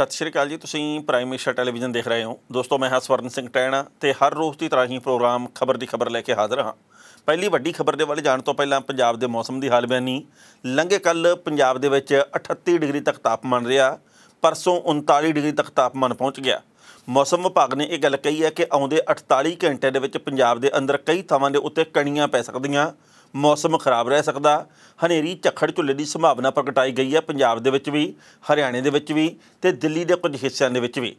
ਸਤਿ ਸ਼੍ਰੀ ਅਕਾਲ ਜੀ ਤੁਸੀਂ ਪ੍ਰਾਈਮ ਏਸ਼ੀਆ ਟੈਲੀਵਿਜ਼ਨ ਦੇਖ ਰਹੇ ਹੋ ਦੋਸਤੋ ਮੈਂ ਹਾਂ ਸਵਰਨ ਸਿੰਘ ਟੈਣਾ ਤੇ ਹਰ ਰੋਜ਼ ਦੀ ਤਰ੍ਹਾਂ ਹੀ ਪ੍ਰੋਗਰਾਮ ਖਬਰ ਦੀ ਖਬਰ ਲੈ ਕੇ ਹਾਜ਼ਰ ਹਾਂ ਪਹਿਲੀ ਵੱਡੀ ਖਬਰ ਦੇ ਵੱਲ ਜਾਣ ਤੋਂ ਪਹਿਲਾਂ ਪੰਜਾਬ ਦੇ ਮੌਸਮ ਦੀ ਹਾਲ ਬਿਆਨੀ ਲੰਘੇ ਕੱਲ ਪੰਜਾਬ ਦੇ ਵਿੱਚ 38 ਡਿਗਰੀ ਤੱਕ ਤਾਪਮਾਨ ਰਿਹਾ ਪਰਸੋਂ 39 ਡਿਗਰੀ ਤੱਕ ਤਾਪਮਾਨ ਪਹੁੰਚ ਗਿਆ ਮੌਸਮ ਵਿਭਾਗ ਨੇ ਇਹ ਗੱਲ ਕਹੀ ਹੈ ਕਿ ਆਉਂਦੇ 48 ਘੰਟੇ ਦੇ ਵਿੱਚ ਪੰਜਾਬ ਦੇ ਅੰਦਰ ਕਈ ਥਾਵਾਂ ਦੇ ਉੱਤੇ ਕਣੀਆਂ ਪੈ ਸਕਦੀਆਂ ਮੌਸਮ ਖਰਾਬ ਰਹਿ ਸਕਦਾ ਹਨੇਰੀ ਝੱਖੜ ਝੁੱਲੇ ਦੀ ਸੰਭਾਵਨਾ ਪ੍ਰਗਟਾਈ ਗਈ ਹੈ ਪੰਜਾਬ ਦੇ ਵਿੱਚ ਵੀ ਹਰਿਆਣੇ ਦੇ ਵਿੱਚ ਵੀ ਤੇ ਦਿੱਲੀ ਦੇ ਕੁਝ ਹਿੱਸਿਆਂ ਦੇ ਵਿੱਚ ਵੀ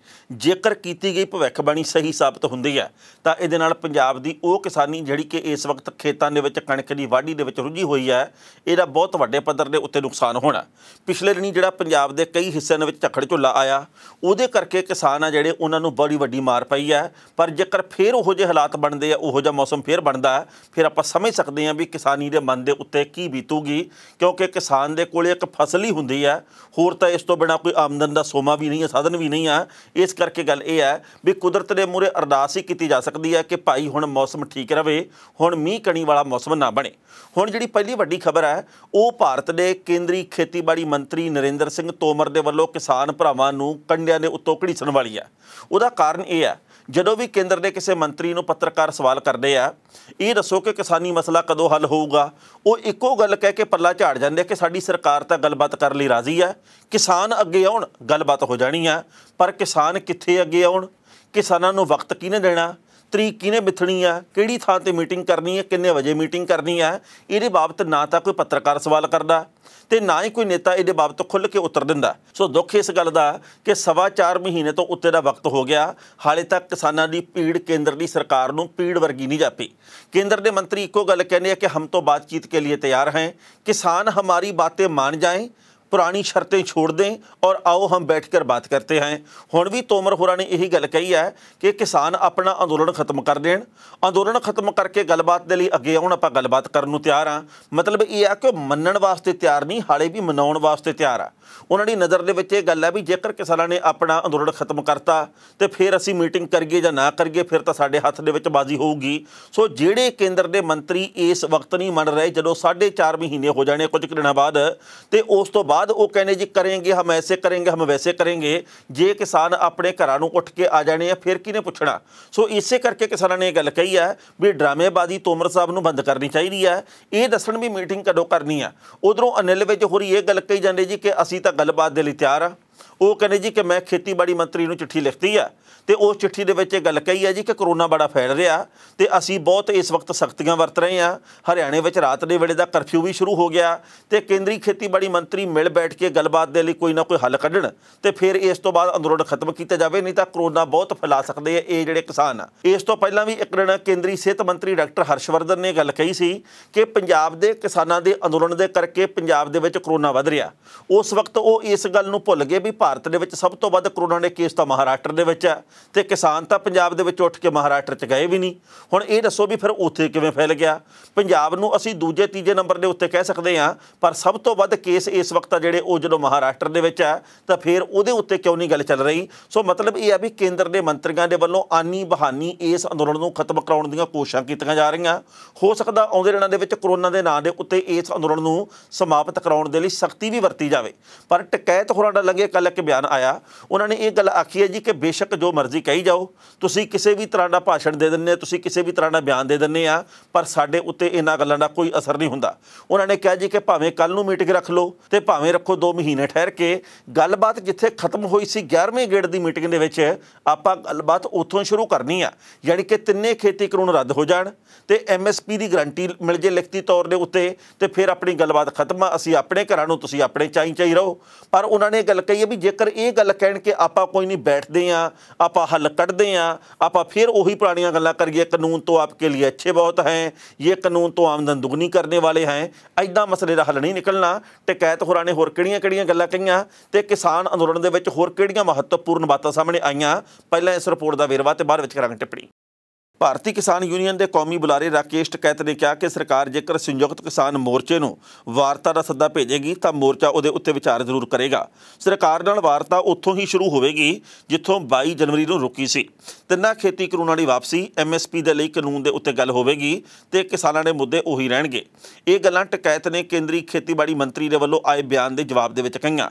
ਜੇਕਰ ਕੀਤੀ ਗਈ ਭਵਿੱਖਬਾਣੀ ਸਹੀ ਸਾਬਤ ਹੁੰਦੀ ਹੈ ਤਾਂ ਇਹਦੇ ਨਾਲ ਪੰਜਾਬ ਦੀ ਉਹ ਕਿਸਾਨੀ ਜਿਹੜੀ ਕਿ ਇਸ ਵਕਤ ਖੇਤਾਂ ਦੇ ਵਿੱਚ ਕਣਕ ਦੀ ਵਾਢੀ ਦੇ ਵਿੱਚ ਰੁੱਝੀ ਹੋਈ ਹੈ ਇਹਦਾ ਬਹੁਤ ਵੱਡੇ ਪੱਧਰ ਦੇ ਉੱਤੇ ਨੁਕਸਾਨ ਹੋਣਾ ਪਿਛਲੇ ਦਿਨੀ ਜਿਹੜਾ ਪੰਜਾਬ ਦੇ ਕਈ ਹਿੱਸਿਆਂ ਦੇ ਵਿੱਚ ਝੱਖੜ ਝੁੱਲਾ ਆਇਆ ਉਹਦੇ ਕਰਕੇ ਕਿਸਾਨ ਆ ਜਿਹੜੇ ਉਹਨਾਂ ਨੂੰ ਬੜੀ ਵੱਡੀ ਮਾਰ ਪਈ ਹੈ ਪਰ ਜੇਕਰ ਫੇਰ ਉਹੋ ਜਿਹੇ ਹਾਲਾਤ ਬਣਦੇ ਆ ਉਹੋ ਜਿਹਾ ਮੌਸਮ ਫੇਰ ਬਣਦਾ ਫਿਰ ਆਪਾਂ ਸਮਝ ਸਕਦੇ ਹਾਂ ਵੀ ਕਿਸਾਨੀ ਦੇ ਮਨ ਦੇ ਉੱਤੇ ਕੀ ਬੀਤੂਗੀ ਕਿਉਂਕਿ ਕਿਸਾਨ ਦੇ ਕੋਲ ਇੱਕ ਫਸਲ ਹੀ ਹੁੰਦੀ ਹੈ ਹੋਰ ਤਾਂ ਇਸ ਤੋਂ ਬਿਨਾ ਕੋਈ ਆਮਦਨ ਦਾ ਸੋਮਾ ਵੀ ਨਹੀਂ ਹੈ ਸਾਧਨ ਵੀ ਨਹੀਂ ਹੈ ਇਸ ਕਰਕੇ ਗੱਲ ਇਹ ਹੈ ਵੀ ਕੁਦਰਤ ਦੇ ਮੂਰੇ ਅਰਦਾਸ ਹੀ ਕੀਤੀ ਜਾ ਸਕਦੀ ਹੈ ਕਿ ਭਾਈ ਹੁਣ ਮੌਸਮ ਠੀਕ ਰਵੇ ਹੁਣ ਮੀਂਹ ਕਣੀ ਵਾਲਾ ਮੌਸਮ ਨਾ ਬਣੇ ਹੁਣ ਜਿਹੜੀ ਪਹਿਲੀ ਵੱਡੀ ਖਬਰ ਹੈ ਉਹ ਭਾਰਤ ਦੇ ਕੇਂਦਰੀ ਖੇਤੀਬਾੜੀ ਮੰਤਰੀ ਨਰਿੰਦਰ ਸਿੰਘ ਤੋਮਰ ਦੇ ਵੱਲੋਂ ਕਿਸਾਨ ਭਰਾਵਾਂ ਨੂੰ ਕੰਡਿਆਂ ਦੇ ਉੱਤੋਂ ਸਣ ਵਾਲੀ ਹੈ ਉਹਦਾ ਕਾਰਨ ਇਹ ਹੈ ਜਦੋਂ ਵੀ ਕੇਂਦਰ ਦੇ ਕਿਸੇ ਮੰਤਰੀ ਨੂੰ ਪੱਤਰਕਾਰ ਸਵਾਲ ਕਰਦੇ ਆ ਇਹ ਦੱਸੋ ਕਿ ਕਿਸਾਨੀ ਮਸਲਾ ਕਦੋਂ ਹੱਲ ਹੋਊਗਾ ਉਹ ਇੱਕੋ ਗੱਲ ਕਹਿ ਕੇ ਪੱਲਾ ਝਾੜ ਜਾਂਦੇ ਕਿ ਸਾਡੀ ਸਰਕਾਰ ਤਾਂ ਗੱਲਬਾਤ ਕਰਨ ਲਈ ਰਾਜ਼ੀ ਆ ਕਿਸਾਨ ਅੱਗੇ ਆਉਣ ਗੱਲਬਾਤ ਹੋ ਜਾਣੀ ਆ ਪਰ ਕਿਸਾਨ ਕਿੱਥੇ ਅੱਗੇ ਆਉਣ ਕਿਸਾਨਾਂ ਨੂੰ ਵਕਤ ਕਿਹਨੇ ਦੇਣਾ ਤਰੀਕ ਕਿਹਨੇ ਬਿਥਣੀ ਆ ਕਿਹੜੀ ਥਾਂ ਤੇ ਮੀਟਿੰਗ ਕਰਨੀ ਹੈ ਕਿੰਨੇ ਵਜੇ ਮੀਟਿੰਗ ਕਰਨੀ ਆ ਇਹਦੇ ਬਾਬਤ ਨਾ ਤਾਂ ਕੋਈ ਪੱਤਰਕਾਰ ਸਵਾਲ ਕਰਦਾ ਤੇ ਨਾ ਹੀ ਕੋਈ ਨੇਤਾ ਇਹਦੇ ਬਾਬਤ ਖੁੱਲ ਕੇ ਉੱਤਰ ਦਿੰਦਾ ਸੋ ਦੁੱਖ ਇਸ ਗੱਲ ਦਾ ਕਿ ਸਵਾ 4 ਮਹੀਨੇ ਤੋਂ ਉੱਤੇ ਦਾ ਵਕਤ ਹੋ ਗਿਆ ਹਾਲੇ ਤੱਕ ਕਿਸਾਨਾਂ ਦੀ ਪੀੜ ਕੇਂਦਰ ਦੀ ਸਰਕਾਰ ਨੂੰ ਪੀੜ ਵਰਗੀ ਨਹੀਂ ਜਾਪੀ ਕੇਂਦਰ ਦੇ ਮੰਤਰੀ ਇੱਕੋ ਗੱਲ ਕਹਿੰਦੇ ਆ ਕਿ ਹਮ ਤੋਂ ਬਾਤਚੀਤ ਕੇ ਲਈ ਤਿਆਰ ਹੈ ਕਿਸਾਨ ਹਮਾਰੀ ਬਾਤੇ ਮਾਨ ਜਾਏ ਪੁਰਾਣੀ ਸ਼ਰਤੇ ਛੋੜ ਦੇ ਔਰ ਆਓ ਹਮ ਬੈਠ ਕੇ ਬਾਤ ਕਰਤੇ ਹੈ ਹੁਣ ਵੀ ਤੋਮਰ ਹੋਰਾਂ ਨੇ ਇਹੀ ਗੱਲ ਕਹੀ ਹੈ ਕਿ ਕਿਸਾਨ ਆਪਣਾ ਅੰਦੋਲਨ ਖਤਮ ਕਰ ਦੇਣ ਅੰਦੋਲਨ ਖਤਮ ਕਰਕੇ ਗੱਲਬਾਤ ਦੇ ਲਈ ਅੱਗੇ ਆਉਣ ਆਪਾਂ ਗੱਲਬਾਤ ਕਰਨ ਨੂੰ ਤਿਆਰ ਆ ਮਤਲਬ ਇਹ ਆ ਕਿ ਮੰਨਣ ਵਾਸਤੇ ਤਿਆਰ ਨਹੀਂ ਹਾਲੇ ਵੀ ਮਨਾਉਣ ਵਾਸਤੇ ਤਿਆਰ ਆ ਉਹਨਾਂ ਦੀ ਨਜ਼ਰ ਦੇ ਵਿੱਚ ਇਹ ਗੱਲ ਹੈ ਵੀ ਜੇਕਰ ਕਿਸਾਨਾਂ ਨੇ ਆਪਣਾ ਅੰਦੋਲਨ ਖਤਮ ਕਰਤਾ ਤੇ ਫਿਰ ਅਸੀਂ ਮੀਟਿੰਗ ਕਰੀਏ ਜਾਂ ਨਾ ਕਰੀਏ ਫਿਰ ਤਾਂ ਸਾਡੇ ਹੱਥ ਦੇ ਵਿੱਚ ਬਾਜ਼ੀ ਹੋਊਗੀ ਸੋ ਜਿਹੜੇ ਕੇਂਦਰ ਦੇ ਮੰਤਰੀ ਇਸ ਵਕਤ ਨਹੀਂ ਮੰਨ ਰਹੇ ਜਦੋਂ 4.5 ਮਹੀਨੇ ਹੋ ਜਾਣੇ ਕੁਝ ਦਿਨਾਂ ਬਾਅਦ ਤੇ ਉਸ ਤੋਂ ਬਾਅਦ ਬਾਅਦ ਉਹ ਕਹਿੰਦੇ ਜੀ ਕਰਾਂਗੇ ਹਮ ਐਸੇ ਕਰਾਂਗੇ ਹਮ ਵੈਸੇ ਕਰਾਂਗੇ ਜੇ ਕਿਸਾਨ ਆਪਣੇ ਘਰਾਂ ਨੂੰ ਉੱਠ ਕੇ ਆ ਜਾਣੇ ਆ ਫਿਰ ਕਿਹਨੇ ਪੁੱਛਣਾ ਸੋ ਇਸੇ ਕਰਕੇ ਕਿਸਾਨਾਂ ਨੇ ਇਹ ਗੱਲ ਕਹੀ ਹੈ ਵੀ ਡਰਾਮੇਬਾਜ਼ੀ ਤੋਮਰ ਸਾਹਿਬ ਨੂੰ ਬੰਦ ਕਰਨੀ ਚਾਹੀਦੀ ਹੈ ਇਹ ਦੱਸਣ ਵੀ ਮੀਟਿੰਗ ਕਦੋਂ ਕਰਨੀ ਆ ਉਧਰੋਂ ਅਨਿਲ ਵਿੱਚ ਹੋਰੀ ਇਹ ਗੱਲ ਕਹੀ ਜਾਂਦੇ ਜੀ ਕਿ ਅਸੀਂ ਤਾਂ ਗੱਲਬਾਤ ਦੇ ਲਈ ਤਿਆਰ ਆ ਉਹ ਕਹਿੰਦੇ ਜੀ ਕਿ ਮੈਂ ਖੇਤੀਬਾੜੀ ਮੰਤਰੀ ਨੂੰ ਚਿੱਠੀ ਲਿਖਤੀ ਆ ਤੇ ਉਸ ਚਿੱਠੀ ਦੇ ਵਿੱਚ ਇਹ ਗੱਲ ਕਹੀ ਆ ਜੀ ਕਿ ਕਰੋਨਾ ਬੜਾ ਫੈਲ ਰਿਹਾ ਤੇ ਅਸੀਂ ਬਹੁਤ ਇਸ ਵਕਤ ਸਖਤੀਆਂ ਵਰਤ ਰਹੇ ਆ ਹਰਿਆਣੇ ਵਿੱਚ ਰਾਤ ਦੇ ਵੇਲੇ ਦਾ ਕਰਫਿਊ ਵੀ ਸ਼ੁਰੂ ਹੋ ਗਿਆ ਤੇ ਕੇਂਦਰੀ ਖੇਤੀਬਾੜੀ ਮੰਤਰੀ ਮਿਲ ਬੈਠ ਕੇ ਗੱਲਬਾਤ ਦੇ ਲਈ ਕੋਈ ਨਾ ਕੋਈ ਹੱਲ ਕੱਢਣ ਤੇ ਫਿਰ ਇਸ ਤੋਂ ਬਾਅਦ ਅੰਦੋਲਨ ਖਤਮ ਕੀਤਾ ਜਾਵੇ ਨਹੀਂ ਤਾਂ ਕਰੋਨਾ ਬਹੁਤ ਫੈਲਾ ਸਕਦੇ ਆ ਇਹ ਜਿਹੜੇ ਕਿਸਾਨ ਆ ਇਸ ਤੋਂ ਪਹਿਲਾਂ ਵੀ ਇੱਕ ਦਿਨ ਕੇਂਦਰੀ ਸਿਹਤ ਮੰਤਰੀ ਡਾਕਟਰ ਹਰਸ਼ਵਰਧਨ ਨੇ ਗੱਲ ਕਹੀ ਸੀ ਕਿ ਪੰਜਾਬ ਦੇ ਕਿਸਾਨਾਂ ਦੇ ਅੰਦੋਲਨ ਦੇ ਕਰਕੇ ਪੰਜਾਬ ਦੇ ਵਿੱਚ ਕਰੋਨਾ ਵਧ ਰਿਹਾ ਉਸ ਵਕਤ ਉਹ ਇਸ ਗੱਲ ਨੂੰ ਭੁੱਲ ਗਏ ਵੀ ਭਾਰਤ ਦੇ ਵਿੱਚ ਸਭ ਤੋਂ ਵੱਧ ਕਰੋਨਾ ਦੇ ਕੇਸ ਤਾਂ ਮਹਾਰਾਸ਼ਟਰ ਦੇ ਵਿੱਚ ਹੈ ਤੇ ਕਿਸਾਨ ਤਾਂ ਪੰਜਾਬ ਦੇ ਵਿੱਚ ਉੱਠ ਕੇ ਮਹਾਰਾਸ਼ਟਰ 'ਚ ਗਏ ਵੀ ਨਹੀਂ ਹੁਣ ਇਹ ਦੱਸੋ ਵੀ ਫਿਰ ਉੱਥੇ ਕਿਵੇਂ ਫੈਲ ਗਿਆ ਪੰਜਾਬ ਨੂੰ ਅਸੀਂ ਦੂਜੇ ਤੀਜੇ ਨੰਬਰ ਦੇ ਉੱਤੇ ਕਹਿ ਸਕਦੇ ਹਾਂ ਪਰ ਸਭ ਤੋਂ ਵੱਧ ਕੇਸ ਇਸ ਵਕਤ ਆ ਜਿਹੜੇ ਉਹ ਜਦੋਂ ਮਹਾਰਾਸ਼ਟਰ ਦੇ ਵਿੱਚ ਹੈ ਤਾਂ ਫਿਰ ਉਹਦੇ ਉੱਤੇ ਕਿਉਂ ਨਹੀਂ ਗੱਲ ਚੱਲ ਰਹੀ ਸੋ ਮਤਲਬ ਇਹ ਆ ਵੀ ਕੇਂਦਰ ਦੇ ਮੰਤਰੀਆਂ ਦੇ ਵੱਲੋਂ ਆਨੀ ਬਹਾਨੀ ਇਸ ਅੰਦੋਲਨ ਨੂੰ ਖਤਮ ਕਰਾਉਣ ਦੀਆਂ ਕੋਸ਼ਿਸ਼ਾਂ ਕੀਤੀਆਂ ਜਾ ਰਹੀਆਂ ਹੋ ਸਕਦਾ ਆਉਂਦੇ ਦਿਨਾਂ ਦੇ ਵਿੱਚ ਕਰੋਨਾ ਦੇ ਨਾਂ ਦੇ ਉੱਤੇ ਇਸ ਅੰਦੋਲਨ ਨੂੰ ਸਮਾਪਤ ਕਰਾਉਣ ਦੇ ਲਈ ਸਖਤੀ ਵੀ ਵਰਤੀ ਜਾਵੇ ਪਰ ਟਕੈਤ ਹੋਰਾਂ ਦਾ ਲੰਗੇ ਕੱਲ ਬਿਆਨ ਆਇਆ ਉਹਨਾਂ ਨੇ ਇਹ ਗੱਲ ਆਖੀ ਹੈ ਜੀ ਕਿ ਬੇਸ਼ੱਕ ਜੋ ਮਰਜ਼ੀ ਕਹੀ ਜਾਓ ਤੁਸੀਂ ਕਿਸੇ ਵੀ ਤਰ੍ਹਾਂ ਦਾ ਭਾਸ਼ਣ ਦੇ ਦਿੰਨੇ ਤੁਸੀਂ ਕਿਸੇ ਵੀ ਤਰ੍ਹਾਂ ਦਾ ਬਿਆਨ ਦੇ ਦਿੰਨੇ ਆ ਪਰ ਸਾਡੇ ਉੱਤੇ ਇਹਨਾਂ ਗੱਲਾਂ ਦਾ ਕੋਈ ਅਸਰ ਨਹੀਂ ਹੁੰਦਾ ਉਹਨਾਂ ਨੇ ਕਿਹਾ ਜੀ ਕਿ ਭਾਵੇਂ ਕੱਲ ਨੂੰ ਮੀਟਿੰਗ ਰੱਖ ਲਓ ਤੇ ਭਾਵੇਂ ਰੱਖੋ 2 ਮਹੀਨੇ ਠਹਿਰ ਕੇ ਗੱਲਬਾਤ ਜਿੱਥੇ ਖਤਮ ਹੋਈ ਸੀ 11ਵੇਂ ਗੇੜ ਦੀ ਮੀਟਿੰਗ ਦੇ ਵਿੱਚ ਆਪਾਂ ਗੱਲਬਾਤ ਉੱਥੋਂ ਸ਼ੁਰੂ ਕਰਨੀ ਆ ਯਾਨੀ ਕਿ ਤਿੰਨੇ ਖੇਤੀ ਕਾਨੂੰਨ ਰੱਦ ਹੋ ਜਾਣ ਤੇ ਐਮਐਸਪੀ ਦੀ ਗਰੰਟੀ ਮਿਲ ਜੇ ਲਿਖਤੀ ਤੌਰ ਦੇ ਉੱਤੇ ਤੇ ਫਿਰ ਆਪਣੀ ਗੱਲਬਾਤ ਖਤਮ ਆ ਅਸੀਂ ਆਪਣੇ ਘਰਾਂ ਨੂੰ ਤੁਸੀਂ ਆਪਣੇ ਚਾਈ ਚਾਈ ਰਹੋ ਪਰ ਉਹਨਾਂ ਨੇ ਗੱਲ ਕਹੀ ਹੈ ਵੀ ਜੇ ਜੇਕਰ ਇਹ ਗੱਲ ਕਹਿਣ ਕਿ ਆਪਾਂ ਕੋਈ ਨਹੀਂ ਬੈਠਦੇ ਆ ਆਪਾਂ ਹੱਲ ਕੱਢਦੇ ਆ ਆਪਾਂ ਫਿਰ ਉਹੀ ਪੁਰਾਣੀਆਂ ਗੱਲਾਂ ਕਰੀਏ ਕਾਨੂੰਨ ਤੋਂ ਆਪਕੇ ਲਈ ਅੱਛੇ ਬਹੁਤ ਹੈ ਇਹ ਕਾਨੂੰਨ ਤੋਂ ਆਮਦਨ ਦੁੱਗਣੀ ਕਰਨੇ ਵਾਲੇ ਹੈ ਐਦਾਂ ਮਸਲੇ ਦਾ ਹੱਲ ਨਹੀਂ ਨਿਕਲਣਾ ਟਿਕੈਤ ਹੋਰਾਂ ਨੇ ਹੋਰ ਕਿਹੜੀਆਂ-ਕਿਹੜੀਆਂ ਗੱਲਾਂ ਕਹੀਆਂ ਤੇ ਕਿਸਾਨ ਅੰਦੋਲਨ ਦੇ ਵਿੱਚ ਹੋਰ ਕਿਹੜੀਆਂ ਮਹੱਤਵਪੂਰਨ ਬਾਤਾਂ ਸਾਹਮਣੇ ਆਈਆਂ ਪਹਿਲਾਂ ਇਸ ਰਿਪੋਰਟ ਦਾ ਵੇਰਵਾ ਤੇ ਬਾਅਦ ਵਿੱਚ ਕਰਾਂਗੇ ਟਿੱਪਣੀ ਭਾਰਤੀ ਕਿਸਾਨ ਯੂਨੀਅਨ ਦੇ ਕੌਮੀ ਬੁਲਾਰੇ ਰਾਕੇਸ਼ ਟਕੈਤ ਨੇ ਕਿਹਾ ਕਿ ਸਰਕਾਰ ਜੇਕਰ ਸੰਯੁਕਤ ਕਿਸਾਨ ਮੋਰਚੇ ਨੂੰ ਵਾਰਤਾ ਦਾ ਸੱਦਾ ਭੇਜੇਗੀ ਤਾਂ ਮੋਰਚਾ ਉਹਦੇ ਉੱਤੇ ਵਿਚਾਰ ਜ਼ਰੂਰ ਕਰੇਗਾ ਸਰਕਾਰ ਨਾਲ ਵਾਰਤਾ ਉੱਥੋਂ ਹੀ ਸ਼ੁਰੂ ਹੋਵੇਗੀ ਜਿੱਥੋਂ 22 ਜਨਵਰੀ ਨੂੰ ਰੁਕੀ ਸੀ ਤਿੰਨਾਂ ਖੇਤੀ ਕਾਨੂੰਨਾਂ ਦੀ ਵਾਪਸੀ ਐਮਐਸਪੀ ਦੇ ਲਈ ਕਾਨੂੰਨ ਦੇ ਉੱਤੇ ਗੱਲ ਹੋਵੇਗੀ ਤੇ ਕਿਸਾਨਾਂ ਦੇ ਮੁੱਦੇ ਉਹੀ ਰਹਿਣਗੇ ਇਹ ਗੱਲਾਂ ਟਕੈਤ ਨੇ ਕੇਂਦਰੀ ਖੇਤੀਬਾੜੀ ਮੰਤਰੀ ਦੇ ਵੱਲੋਂ ਆਏ ਬਿਆਨ ਦੇ ਜਵਾਬ ਦੇ ਵਿੱਚ ਕਹੀਆਂ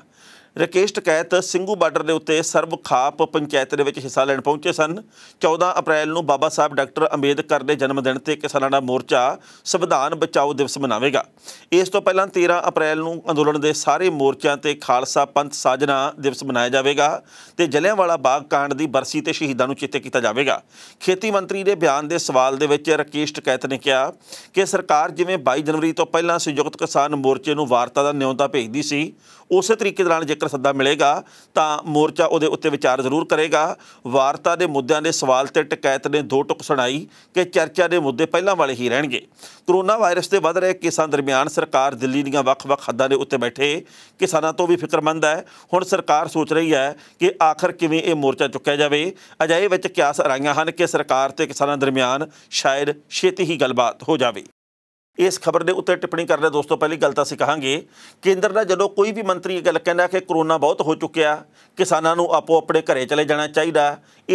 ਰਕੇਸ਼ ਟਕੈਤ ਸਿੰਘੂ ਬਾਰਡਰ ਦੇ ਉੱਤੇ ਸਰਬ ਖਾਪ ਪੰਚਾਇਤ ਦੇ ਵਿੱਚ ਹਿੱਸਾ ਲੈਣ ਪਹੁੰਚੇ ਸਨ 14 ਅਪ੍ਰੈਲ ਨੂੰ ਬਾਬਾ ਸਾਹਿਬ ਡਾਕਟਰ ਅੰਬੇਦਕਰ ਦੇ ਜਨਮ ਦਿਨ ਤੇ ਕਿਸਾਨਾਂ ਦਾ ਮੋਰਚਾ ਸੰਵਿਧਾਨ ਬਚਾਓ ਦਿਵਸ ਮਨਾਵੇਗਾ ਇਸ ਤੋਂ ਪਹਿਲਾਂ 13 ਅਪ੍ਰੈਲ ਨੂੰ ਅੰਦੋਲਨ ਦੇ ਸਾਰੇ ਮੋਰਚਿਆਂ ਤੇ ਖਾਲਸਾ ਪੰਥ ਸਾਜਨਾ ਦਿਵਸ ਮਨਾਇਆ ਜਾਵੇਗਾ ਤੇ ਜਲਿਆਂਵਾਲਾ ਬਾਗ ਕਾਂਡ ਦੀ ਬਰਸੀ ਤੇ ਸ਼ਹੀਦਾਂ ਨੂੰ ਚੇਤੇ ਕੀਤਾ ਜਾਵੇਗਾ ਖੇਤੀ ਮੰਤਰੀ ਦੇ ਬਿਆਨ ਦੇ ਸਵਾਲ ਦੇ ਵਿੱਚ ਰਕੇਸ਼ ਟਕੈਤ ਨੇ ਕਿਹਾ ਕਿ ਸਰਕਾਰ ਜਿਵੇਂ 22 ਜਨਵਰੀ ਤੋਂ ਪਹਿਲਾਂ ਸੰਯੁਕਤ ਕਿਸਾਨ ਮੋਰਚੇ ਨੂੰ ਵਾਰਤਾ ਦਾ ਨਿਯੋਤਾ ਭੇਜਦੀ ਸੀ ਉਸੇ ਤਰੀਕੇ ਦੇ ਨਾਲ ਜੇਕਰ ਸੱਦਾ ਮਿਲੇਗਾ ਤਾਂ ਮੋਰਚਾ ਉਹਦੇ ਉੱਤੇ ਵਿਚਾਰ ਜ਼ਰੂਰ ਕਰੇਗਾ ਵਾਰਤਾ ਦੇ ਮੁੱਦਿਆਂ ਦੇ ਸਵਾਲ ਤੇ ਟਿਕੈਤ ਨੇ ਦੋ ਟੁਕ ਸੁਣਾਈ ਕਿ ਚਰਚਾ ਦੇ ਮੁੱਦੇ ਪਹਿਲਾਂ ਵਾਲੇ ਹੀ ਰਹਿਣਗੇ ਕਰੋਨਾ ਵਾਇਰਸ ਦੇ ਵੱਧ ਰਹੇ ਕਿਸਾਨ ਦਰਮਿਆਨ ਸਰਕਾਰ ਦਿੱਲੀ ਦੀਆਂ ਵੱਖ-ਵੱਖ ਹੱਦਾਂ ਦੇ ਉੱਤੇ ਬੈਠੇ ਕਿਸਾਨਾਂ ਤੋਂ ਵੀ ਫਿਕਰਮੰਦ ਹੈ ਹੁਣ ਸਰਕਾਰ ਸੋਚ ਰਹੀ ਹੈ ਕਿ ਆਖਰ ਕਿਵੇਂ ਇਹ ਮੋਰਚਾ ਚੁੱਕਿਆ ਜਾਵੇ ਅਜਾਏ ਵਿੱਚ ਕਿਆਸ ਅਰਾਈਆਂ ਹਨ ਕਿ ਸਰਕਾਰ ਤੇ ਕਿਸਾਨਾਂ ਦਰਮਿਆਨ ਸ਼ਾਇਦ ਛੇਤੀ ਹੀ ਗੱਲਬਾਤ ਹੋ ਜਾਵੇ ਇਸ ਖਬਰ ਦੇ ਉੱਤੇ ਟਿੱਪਣੀ ਕਰਦੇ ਦੋਸਤੋ ਪਹਿਲੀ ਗੱਲ ਤਾਂ ਅਸੀਂ ਕਹਾਂਗੇ ਕੇਂਦਰ ਦਾ ਜਦੋਂ ਕੋਈ ਵੀ ਮੰਤਰੀ ਇਹ ਗੱਲ ਕਹਿੰਦਾ ਕਿ ਕਰੋਨਾ ਬਹੁਤ ਹੋ ਚੁੱਕਿਆ ਕਿਸਾਨਾਂ ਨੂੰ ਆਪੋ ਆਪਣੇ ਘਰੇ ਚਲੇ ਜਾਣਾ ਚਾਹੀਦਾ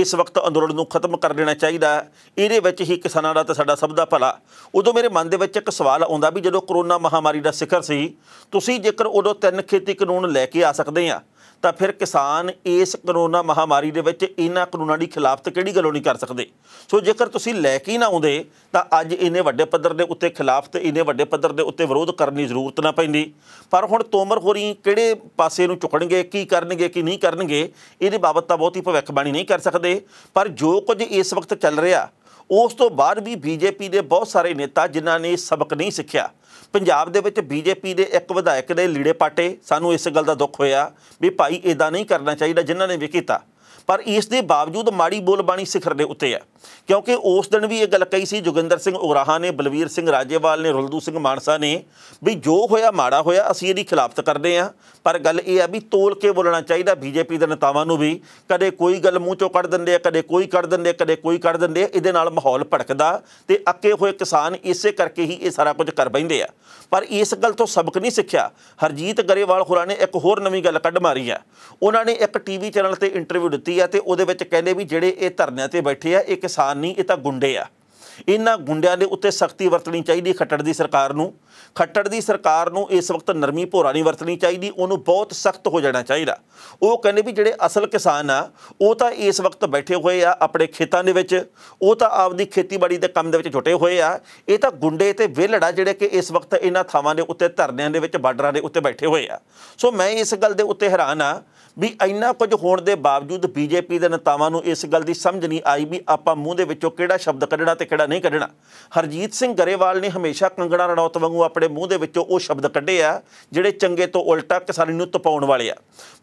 ਇਸ ਵਕਤ ਅੰਦੋਲਨ ਨੂੰ ਖਤਮ ਕਰ ਦੇਣਾ ਚਾਹੀਦਾ ਇਹਦੇ ਵਿੱਚ ਹੀ ਕਿਸਾਨਾਂ ਦਾ ਤੇ ਸਾਡਾ ਸਭ ਦਾ ਭਲਾ ਉਦੋਂ ਮੇਰੇ ਮਨ ਦੇ ਵਿੱਚ ਇੱਕ ਸਵਾਲ ਆਉਂਦਾ ਵੀ ਜਦੋਂ ਕਰੋਨਾ ਮਹਾਮਾਰੀ ਦਾ ਸਿਖਰ ਸੀ ਤੁਸੀਂ ਜੇਕਰ ਉਦੋਂ ਤਿੰਨ ਖੇਤੀ ਕਾਨੂੰਨ ਲੈ ਕੇ ਆ ਸਕਦੇ ਆ ਤਾਂ ਫਿਰ ਕਿਸਾਨ ਇਸ ਕਰੋਨਾ ਮਹਾਮਾਰੀ ਦੇ ਵਿੱਚ ਇਹਨਾਂ ਕਾਨੂੰਨਾਂ ਦੀ ਖਿਲਾਫਤ ਕਿਹੜੀ ਗੱਲੋਂ ਨਹੀਂ ਕਰ ਸਕਦੇ ਸੋ ਜੇਕਰ ਤੁਸੀਂ ਲੈ ਕੇ ਨਾ ਆਉਂਦੇ ਤਾਂ ਅੱਜ ਇਹਨੇ ਵੱਡੇ ਪੱਧਰ ਦੇ ਉੱਤੇ ਖਿਲਾਫਤ ਇਹਨੇ ਵੱਡੇ ਪੱਧਰ ਦੇ ਉੱਤੇ ਵਿਰੋਧ ਕਰਨ ਦੀ ਜ਼ਰੂਰਤ ਨਾ ਪੈਂਦੀ ਪਰ ਹੁਣ ਤੋਮਰ ਹੋਰੀ ਕਿਹੜੇ ਪਾਸੇ ਨੂੰ ਚੁਕਣਗੇ ਕੀ ਕਰਨਗੇ ਕੀ ਨਹੀਂ ਕਰਨਗੇ ਇਹਦੇ ਬਾਬਤ ਤਾਂ ਬਹੁਤੀ ਭਵਿੱਖਬਾਣੀ ਨਹੀਂ ਕਰ ਸਕਦੇ ਪਰ ਜੋ ਕੁਝ ਇਸ ਵਕਤ ਚੱਲ ਰਿਹਾ ਉਸ ਤੋਂ ਬਾਅਦ ਵੀ ਬੀਜੇਪੀ ਦੇ ਬਹੁਤ ਸਾਰੇ ਨੇਤਾ ਜਿਨ੍ਹਾਂ ਨੇ ਸਬਕ ਨਹੀਂ ਸਿੱਖਿਆ ਪੰਜਾਬ ਦੇ ਵਿੱਚ ਬੀਜੇਪੀ ਦੇ ਇੱਕ ਵਿਧਾਇਕ ਦੇ ਲੀੜੇ ਪਾਟੇ ਸਾਨੂੰ ਇਸ ਗੱਲ ਦਾ ਦੁੱਖ ਹੋਇਆ ਵੀ ਭਾਈ ਇਦਾਂ ਨਹੀਂ ਕਰਨਾ ਚਾਹੀਦਾ ਜਿਨ੍ਹਾਂ ਨੇ ਵੀ ਕੀਤਾ ਪਰ ਇਸ ਦੇ ਬਾਵਜੂਦ ਮਾੜੀ ਬੋਲਬਾਣੀ ਸਿਖਰ ਦੇ ਉੱਤੇ ਹੈ ਕਿਉਂਕਿ ਉਸ ਦਿਨ ਵੀ ਇਹ ਗੱਲ ਕਹੀ ਸੀ ਜੋਗਿੰਦਰ ਸਿੰਘ ਉਗਰਾਹਾ ਨੇ ਬਲਵੀਰ ਸਿੰਘ ਰਾਜੇਵਾਲ ਨੇ ਰੁਲਦੂ ਸਿੰਘ ਮਾਨਸਾ ਨੇ ਵੀ ਜੋ ਹੋਇਆ ਮਾੜਾ ਹੋਇਆ ਅਸੀਂ ਇਹਦੀ ਖਿਲਾਫਤ ਕਰਦੇ ਆ ਪਰ ਗੱਲ ਇਹ ਆ ਵੀ ਤੋਲ ਕੇ ਬੋਲਣਾ ਚਾਹੀਦਾ ਬੀਜੇਪੀ ਦੇ ਨੇਤਾਵਾਂ ਨੂੰ ਵੀ ਕਦੇ ਕੋਈ ਗੱਲ ਮੂੰਹ ਚੋਂ ਕੱਢ ਦਿੰਦੇ ਆ ਕਦੇ ਕੋਈ ਕੱਢ ਦਿੰਦੇ ਕਦੇ ਕੋਈ ਕੱਢ ਦਿੰਦੇ ਇਹਦੇ ਨਾਲ ਮਾਹੌਲ ਭੜਕਦਾ ਤੇ ਅੱਕੇ ਹੋਏ ਕਿਸਾਨ ਇਸੇ ਕਰਕੇ ਹੀ ਇਹ ਸਾਰਾ ਕੁਝ ਕਰ ਬੈਂਦੇ ਆ ਪਰ ਇਸ ਗੱਲ ਤੋਂ ਸਬਕ ਨਹੀਂ ਸਿੱਖਿਆ ਹਰਜੀਤ ਗਰੇਵਾਲ ਖੁਰਾ ਨੇ ਇੱਕ ਹੋਰ ਨਵੀਂ ਗੱਲ ਕੱਢ ਮਾਰੀ ਆ ਉਹਨਾਂ ਨੇ ਇੱਕ ਟੀਵੀ ਚੈਨਲ ਤੇ ਇੰਟਰਵਿਊ ਦਿੱਤੀ ਆ ਤੇ ਉਹਦੇ ਵਿੱਚ ਕਹਿੰਦੇ ਵੀ ਜਿਹੜੇ ਇਹ ਧਰਨਿਆਂ ਤੇ ਬੈਠੇ ਆ ਇਹ ਕਿਸ ਕਿਸਾਨ ਨਹੀਂ ਇਹ ਤਾਂ ਗੁੰਡੇ ਆ ਇਹਨਾਂ ਗੁੰਡਿਆਂ ਦੇ ਉੱਤੇ ਸਖਤੀ ਵਰਤਣੀ ਚਾਹੀਦੀ ਖੱਟੜ ਦੀ ਸਰਕਾਰ ਨੂੰ ਖੱਟੜ ਦੀ ਸਰਕਾਰ ਨੂੰ ਇਸ ਵਕਤ ਨਰਮੀ ਭੋਰਾ ਨਹੀਂ ਵਰਤਣੀ ਚਾਹੀਦੀ ਉਹਨੂੰ ਬਹੁਤ ਸਖਤ ਹੋ ਜਾਣਾ ਚਾਹੀਦਾ ਉਹ ਕਹਿੰਦੇ ਵੀ ਜਿਹੜੇ ਅਸਲ ਕਿਸਾਨ ਆ ਉਹ ਤਾਂ ਇਸ ਵਕਤ ਬੈਠੇ ਹੋਏ ਆ ਆਪਣੇ ਖੇਤਾਂ ਦੇ ਵਿੱਚ ਉਹ ਤਾਂ ਆਪਦੀ ਖੇਤੀਬਾੜੀ ਦੇ ਕੰਮ ਦੇ ਵਿੱਚ ਜੁਟੇ ਹੋਏ ਆ ਇਹ ਤਾਂ ਗੁੰਡੇ ਤੇ ਵਿਹਲੜਾ ਜਿਹੜੇ ਕਿ ਇਸ ਵਕਤ ਇਹਨਾਂ ਥਾਵਾਂ ਦੇ ਉੱਤੇ ਧਰਨਿਆਂ ਦੇ ਵਿੱਚ ਬਾਰਡਰਾਂ ਦੇ ਉੱਤੇ ਬੈਠੇ ਹੋਏ ਆ ਸੋ ਮੈਂ ਇਸ ਗੱਲ ਦੇ ਉੱਤੇ ਹੈਰਾਨ ਆ ਵੀ ਇੰਨਾ ਕੁਝ ਹੋਣ ਦੇ ਬਾਵਜੂਦ ਬੀਜੇਪੀ ਦੇ ਨੇਤਾਵਾਂ ਨੂੰ ਇਸ ਗੱਲ ਦੀ ਸਮਝ ਨਹੀਂ ਆਈ ਵੀ ਆਪਾਂ ਮੂੰਹ ਦੇ ਵਿੱਚੋਂ ਕਿਹੜਾ ਸ਼ਬਦ ਕੱਢਣਾ ਤੇ ਕਿਹੜਾ ਨਹੀਂ ਕੱਢਣਾ ਹਰਜੀਤ ਸਿੰਘ ਗਰੇਵਾਲ ਨੇ ਹਮੇਸ਼ਾ ਕੰਗਣਾ ਰਣੌਤ ਵਾਂਗੂ ਆਪਣੇ ਮੂੰਹ ਦੇ ਵਿੱਚੋਂ ਉਹ ਸ਼ਬਦ ਕੱਢੇ ਆ ਜਿਹੜੇ ਚੰਗੇ ਤੋਂ ਉਲਟਾ ਕਿਸਾਨੀ ਨੂੰ ਤਪਾਉਣ ਵਾਲੇ ਆ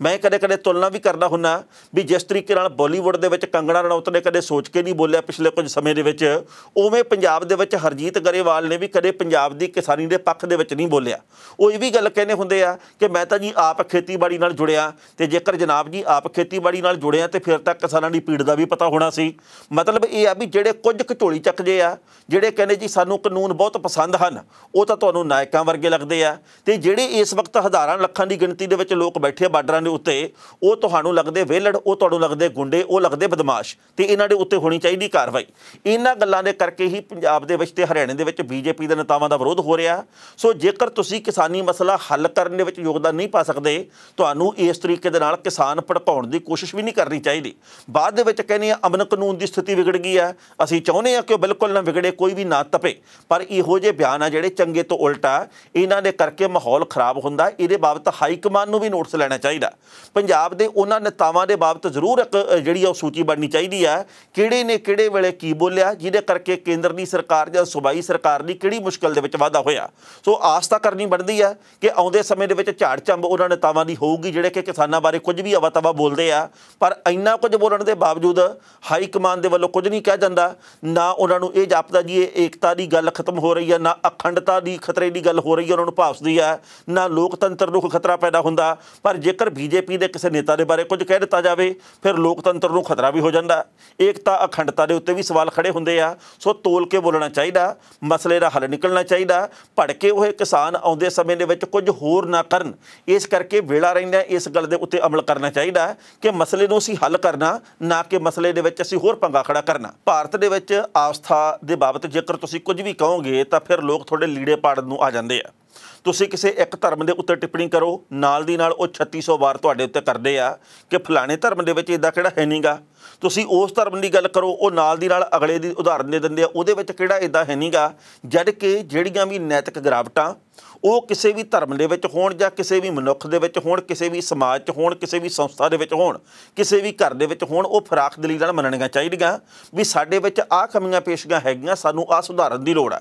ਮੈਂ ਕਦੇ-ਕਦੇ ਤੁਲਨਾ ਵੀ ਕਰਦਾ ਹੁੰਨਾ ਵੀ ਜਿਸ ਤਰੀਕੇ ਨਾਲ ਬਾਲੀਵੁੱਡ ਦੇ ਵਿੱਚ ਕੰਗਣਾ ਰਣੌਤ ਨੇ ਕਦੇ ਸੋਚ ਕੇ ਨਹੀਂ ਬੋਲਿਆ ਪਿਛਲੇ ਕੁਝ ਸਮੇਂ ਦੇ ਵਿੱਚ ਉਵੇਂ ਪੰਜਾਬ ਦੇ ਵਿੱਚ ਹਰਜੀਤ ਗਰੇਵਾਲ ਨੇ ਵੀ ਕਦੇ ਪੰਜਾਬ ਦੀ ਕਿਸਾਨੀ ਦੇ ਪੱਖ ਦੇ ਵਿੱਚ ਨਹੀਂ ਬੋਲਿਆ ਉਹ ਇਹ ਵੀ ਗੱਲ ਕਹਿੰਦੇ ਹੁੰਦੇ ਆ ਕਿ ਮੈਂ ਤਾਂ ਜੀ ਆਪ ਖੇਤੀਬਾੜੀ ਨਾਲ ਜੁੜਿਆ ਤੇ ਜੇਕਰ ਜਨਾਬ ਜੀ ਆਪ ਖੇਤੀਬਾੜੀ ਨਾਲ ਜੁੜਿਆ ਤੇ ਫਿਰ ਤਾਂ ਕਿਸਾਨਾਂ ਦੀ ਪੀੜ ਦਾ ਵੀ ਪਤਾ ਹੋਣਾ ਸੀ ਮਤਲਬ ਇਹ ਆ ਵੀ ਜਿਹੜੇ ਕੁਝ ਘਟੋਲੀ ਚੱਕਦੇ ਆ ਜਿਹੜੇ ਕਹਿੰਦੇ ਜੀ ਸਾਨੂੰ ਕਾਨੂੰਨ ਬਹੁਤ ਪਸੰਦ ਹਨ ਉਹ ਤਾਂ ਤੁਹਾਨੂੰ ਨਾਇਕਾਂ ਵਰਗੇ ਲੱਗਦੇ ਆ ਤੇ ਜਿਹੜੇ ਇਸ ਵਕਤ ਹਜ਼ਾਰਾਂ ਲੱਖਾਂ ਦੀ ਗਿਣਤੀ ਦੇ ਵਿੱਚ ਲੋਕ ਬੈਠੇ ਆ ਬਾਰਡਰਾਂ ਦੇ ਉੱਤੇ ਉਹ ਤੁਹਾਨੂੰ ਲੱਗਦੇ ਵਿਹਲੜ ਉਹ ਤੁਹਾਨੂੰ ਲੱਗਦੇ ਗੁੰਡੇ ਉਹ ਲੱਗਦੇ ਬਦਮਾਸ਼ ਤੇ ਇਹਨਾਂ ਦੇ ਉੱਤੇ ਹੋਣੀ ਚਾਹੀਦੀ ਕਾਰਵਾਈ ਇਹਨਾਂ ਗੱਲਾਂ ਦੇ ਕਰਕੇ ਹੀ ਪੰਜਾਬ ਦੇ ਵਿੱਚ ਤੇ ਹਰਿਆਣੇ ਦੇ ਵਿੱਚ ਬੀਜੇਪੀ ਦੇ ਨੇਤਾਵਾਂ ਦਾ ਵਿਰੋਧ ਹੋ ਰਿਹਾ ਸੋ ਜੇਕਰ ਤੁਸੀਂ ਕਿਸਾਨੀ ਮਸਲਾ ਹੱਲ ਕਰਨ ਦੇ ਵਿੱਚ ਯੋਗਦਾਨ ਨਹੀਂ ਪਾ ਸਕਦੇ ਤੁਹਾਨੂੰ ਇਸ ਤਰੀਕੇ ਦੇ ਨਾਲ ਕਿਸਾਨ ਭੜਕਾਉਣ ਦੀ ਕੋਸ਼ਿਸ਼ ਵੀ ਨਹੀਂ ਕਰਨੀ ਚਾਹੀਦੀ ਬਾਅਦ ਦੇ ਵਿੱਚ ਕਹਿੰਦੇ ਆ ਅਮਨ ਕਾਨੂੰਨ ਦੀ ਸਥਿਤੀ ਵਿਗੜ ਗਈ ਆ ਅਸੀਂ ਚਾਹੁੰਦੇ ਆ ਕਿ ਉਹ ਬਿਲਕੁਲ ਨਾ ਵਿਗੜੇ ਕੋਈ ਵੀ ਨਾ ਤਪੇ ਪਰ ਇਹੋ ਜਿਹੇ ਬਿਆਨ ਆ ਜਿਹੜੇ ਚੰਗੇ ਤੋਂ ਉਲਟਾ ਇਹਨਾਂ ਦੇ ਕਰਕੇ ਮਾਹੌਲ ਖਰਾਬ ਹੁੰਦਾ ਇਹਦੇ ਬਾਬਤ ਹਾਈ ਕਮਾਂਡ ਨੂੰ ਵੀ ਨੋਟਿਸ ਲੈਣਾ ਚਾਹੀਦਾ ਪੰਜਾਬ ਦੇ ਉਹਨਾਂ ਨੇਤਾਵਾਂ ਦੇ ਬਾਬਤ ਜ਼ਰੂਰ ਇੱਕ ਜਿਹੜੀ ਉਹ ਸੂਚੀ ਬਣਨੀ ਚਾਹੀਦੀ ਆ ਕਿਹੜੇ ਨੇ ਕਿਹੜੇ ਵੇਲੇ ਕੀ ਬੋਲਿਆ ਜਿਹਦੇ ਕਰਕੇ ਕੇਂਦਰ ਦੀ ਸਰਕਾਰ ਜਾਂ ਸੁਬਾਈ ਸਰਕਾਰ ਦੀ ਕਿਹੜੀ ਮੁਸ਼ਕਲ ਦੇ ਵਿੱਚ ਵਾਧਾ ਹੋਇਆ ਸੋ ਆਸ ਤਾਂ ਕਰਨੀ ਬਣਦੀ ਆ ਕਿ ਆਉਂਦੇ ਸਮੇਂ ਦੇ ਵਿੱਚ ਝਾੜ ਚੰਬ ਉਹਨਾਂ ਨੇਤਾਵਾਂ ਦੀ ਹੋਊਗੀ ਜਿਹੜੇ ਕਿ ਕਿਸਾਨਾਂ ਬਾਰੇ ਕੁਝ ਵੀ ਅਵਾ ਬੋਲਦੇ ਆ ਪਰ ਇੰਨਾ ਕੁਝ ਬੋਲਣ ਦੇ ਬਾਵਜੂਦ ਹਾਈ ਕਮਾਂਡ ਦੇ ਵੱਲੋਂ ਕੁਝ ਨਹੀਂ ਕਿਹਾ ਜਾਂਦਾ ਨਾ ਉਹਨਾਂ ਨੂੰ ਇਹ ਜਾਪਦਾ ਜੀ ਇਹ ਏਕਤਾ ਦੀ ਗੱਲ ਖਤਮ ਹੋ ਰਹੀ ਹੈ ਨਾ ਅਖੰਡਤਾ ਦੀ ਖਤਰੇ ਦੀ ਗੱਲ ਹੋ ਰਹੀ ਹੈ ਉਹਨਾਂ ਨੂੰ ਭਾਵਸਦੀ ਆ ਨਾ ਲੋਕਤੰਤਰ ਨੂੰ ਕੋਈ ਖਤਰਾ ਪੈਦਾ ਹੁੰਦਾ ਪਰ ਜੇਕਰ ਬੀਜੇਪੀ ਦੇ ਕਿਸੇ ਨੇਤਾ ਦੇ ਬਾਰੇ ਕੁਝ ਕਹਿ ਦਿੱਤਾ ਜਾਵੇ ਫਿਰ ਲੋਕਤੰਤਰ ਨੂੰ ਖਤਰਾ ਵੀ ਹੋ ਜਾਂਦਾ ਏਕਤਾ ਅਖੰਡਤਾ ਦੇ ਉੱਤੇ ਵੀ ਸਵਾਲ ਖੜੇ ਹੁੰਦੇ ਆ ਸੋ ਤੋਲ ਕੇ ਬੋਲਣਾ ਚਾਹੀਦਾ ਮਸਲੇ ਦਾ ਹੱਲ ਨਿਕਲਣਾ ਚਾਹੀਦਾ ਭੜਕੇ ਉਹ ਕਿਸਾਨ ਆਉਂਦੇ ਸਮੇਂ ਦੇ ਵਿੱਚ ਕੁਝ ਹੋਰ ਨਾ ਕਰਨ ਇਸ ਕਰਕੇ ਵੇਲਾ ਰਹਿੰਦਾ ਇਸ ਗੱਲ ਦੇ ਉੱਤੇ ਅਮਲ ਕਰਨਾ ਚਾਹੀਦਾ ਕਿ ਮਸਲੇ ਨੂੰ ਅਸੀਂ ਹੱਲ ਕਰਨਾ ਨਾ ਕਿ ਮਸਲੇ ਦੇ ਵਿੱਚ ਅਸੀਂ ਹੋਰ ਪੰਗਾ ਖੜਾ ਕਰਨਾ ਭਾਰਤ ਦੇ ਵਿੱਚ ਆਸਥਾ ਦੇ ਬਾਬਤ ਜੇਕਰ ਤੁਸੀਂ ਕੁਝ ਵੀ ਕਹੋਗੇ ਤਾਂ ਫਿਰ ਲੋਕ ਤੁਹਾਡੇ ਲੀੜੇ ਪਾੜ ਕਰਨ ਨੂੰ ਆ ਜਾਂਦੇ ਆ ਤੁਸੀਂ ਕਿਸੇ ਇੱਕ ਧਰਮ ਦੇ ਉੱਤੇ ਟਿੱਪਣੀ ਕਰੋ ਨਾਲ ਦੀ ਨਾਲ ਉਹ 3600 ਵਾਰ ਤੁਹਾਡੇ ਉੱਤੇ ਕਰਦੇ ਆ ਕਿ ਫਲਾਣੇ ਧਰਮ ਦੇ ਵਿੱਚ ਇਦਾਂ ਕਿਹੜਾ ਹੈ ਨਹੀਂਗਾ ਤੁਸੀਂ ਉਸ ਧਰਮ ਦੀ ਗੱਲ ਕਰੋ ਉਹ ਨਾਲ ਦੀ ਨਾਲ ਅਗਲੇ ਦੀ ਉਦਾਹਰਨ ਦੇ ਦਿੰਦੇ ਆ ਉਹਦੇ ਵਿੱਚ ਕਿਹੜਾ ਇਦਾਂ ਹੈ ਨਹੀਂਗਾ ਜਦ ਕਿ ਜਿਹੜੀਆਂ ਵੀ ਨੈਤਿਕ ਗਰਾਵਟਾਂ ਉਹ ਕਿਸੇ ਵੀ ਧਰਮ ਦੇ ਵਿੱਚ ਹੋਣ ਜਾਂ ਕਿਸੇ ਵੀ ਮਨੁੱਖ ਦੇ ਵਿੱਚ ਹੋਣ ਕਿਸੇ ਵੀ ਸਮਾਜ 'ਚ ਹੋਣ ਕਿਸੇ ਵੀ ਸੰਸਥਾ ਦੇ ਵਿੱਚ ਹੋਣ ਕਿਸੇ ਵੀ ਘਰ ਦੇ ਵਿੱਚ ਹੋਣ ਉਹ ਫਰਾਖ ਦਲੀ ਨਾਲ ਮੰਨਣੀਆਂ ਚਾਹੀਦੀਆਂ ਵੀ ਸਾਡੇ ਵਿੱਚ ਆਹ ਕਮੀਆਂ ਪੇਸ਼ੀਆਂ ਹੈਗੀਆਂ ਸਾਨੂੰ ਆ ਸੁਧਾਰਨ ਦੀ ਲੋੜ ਆ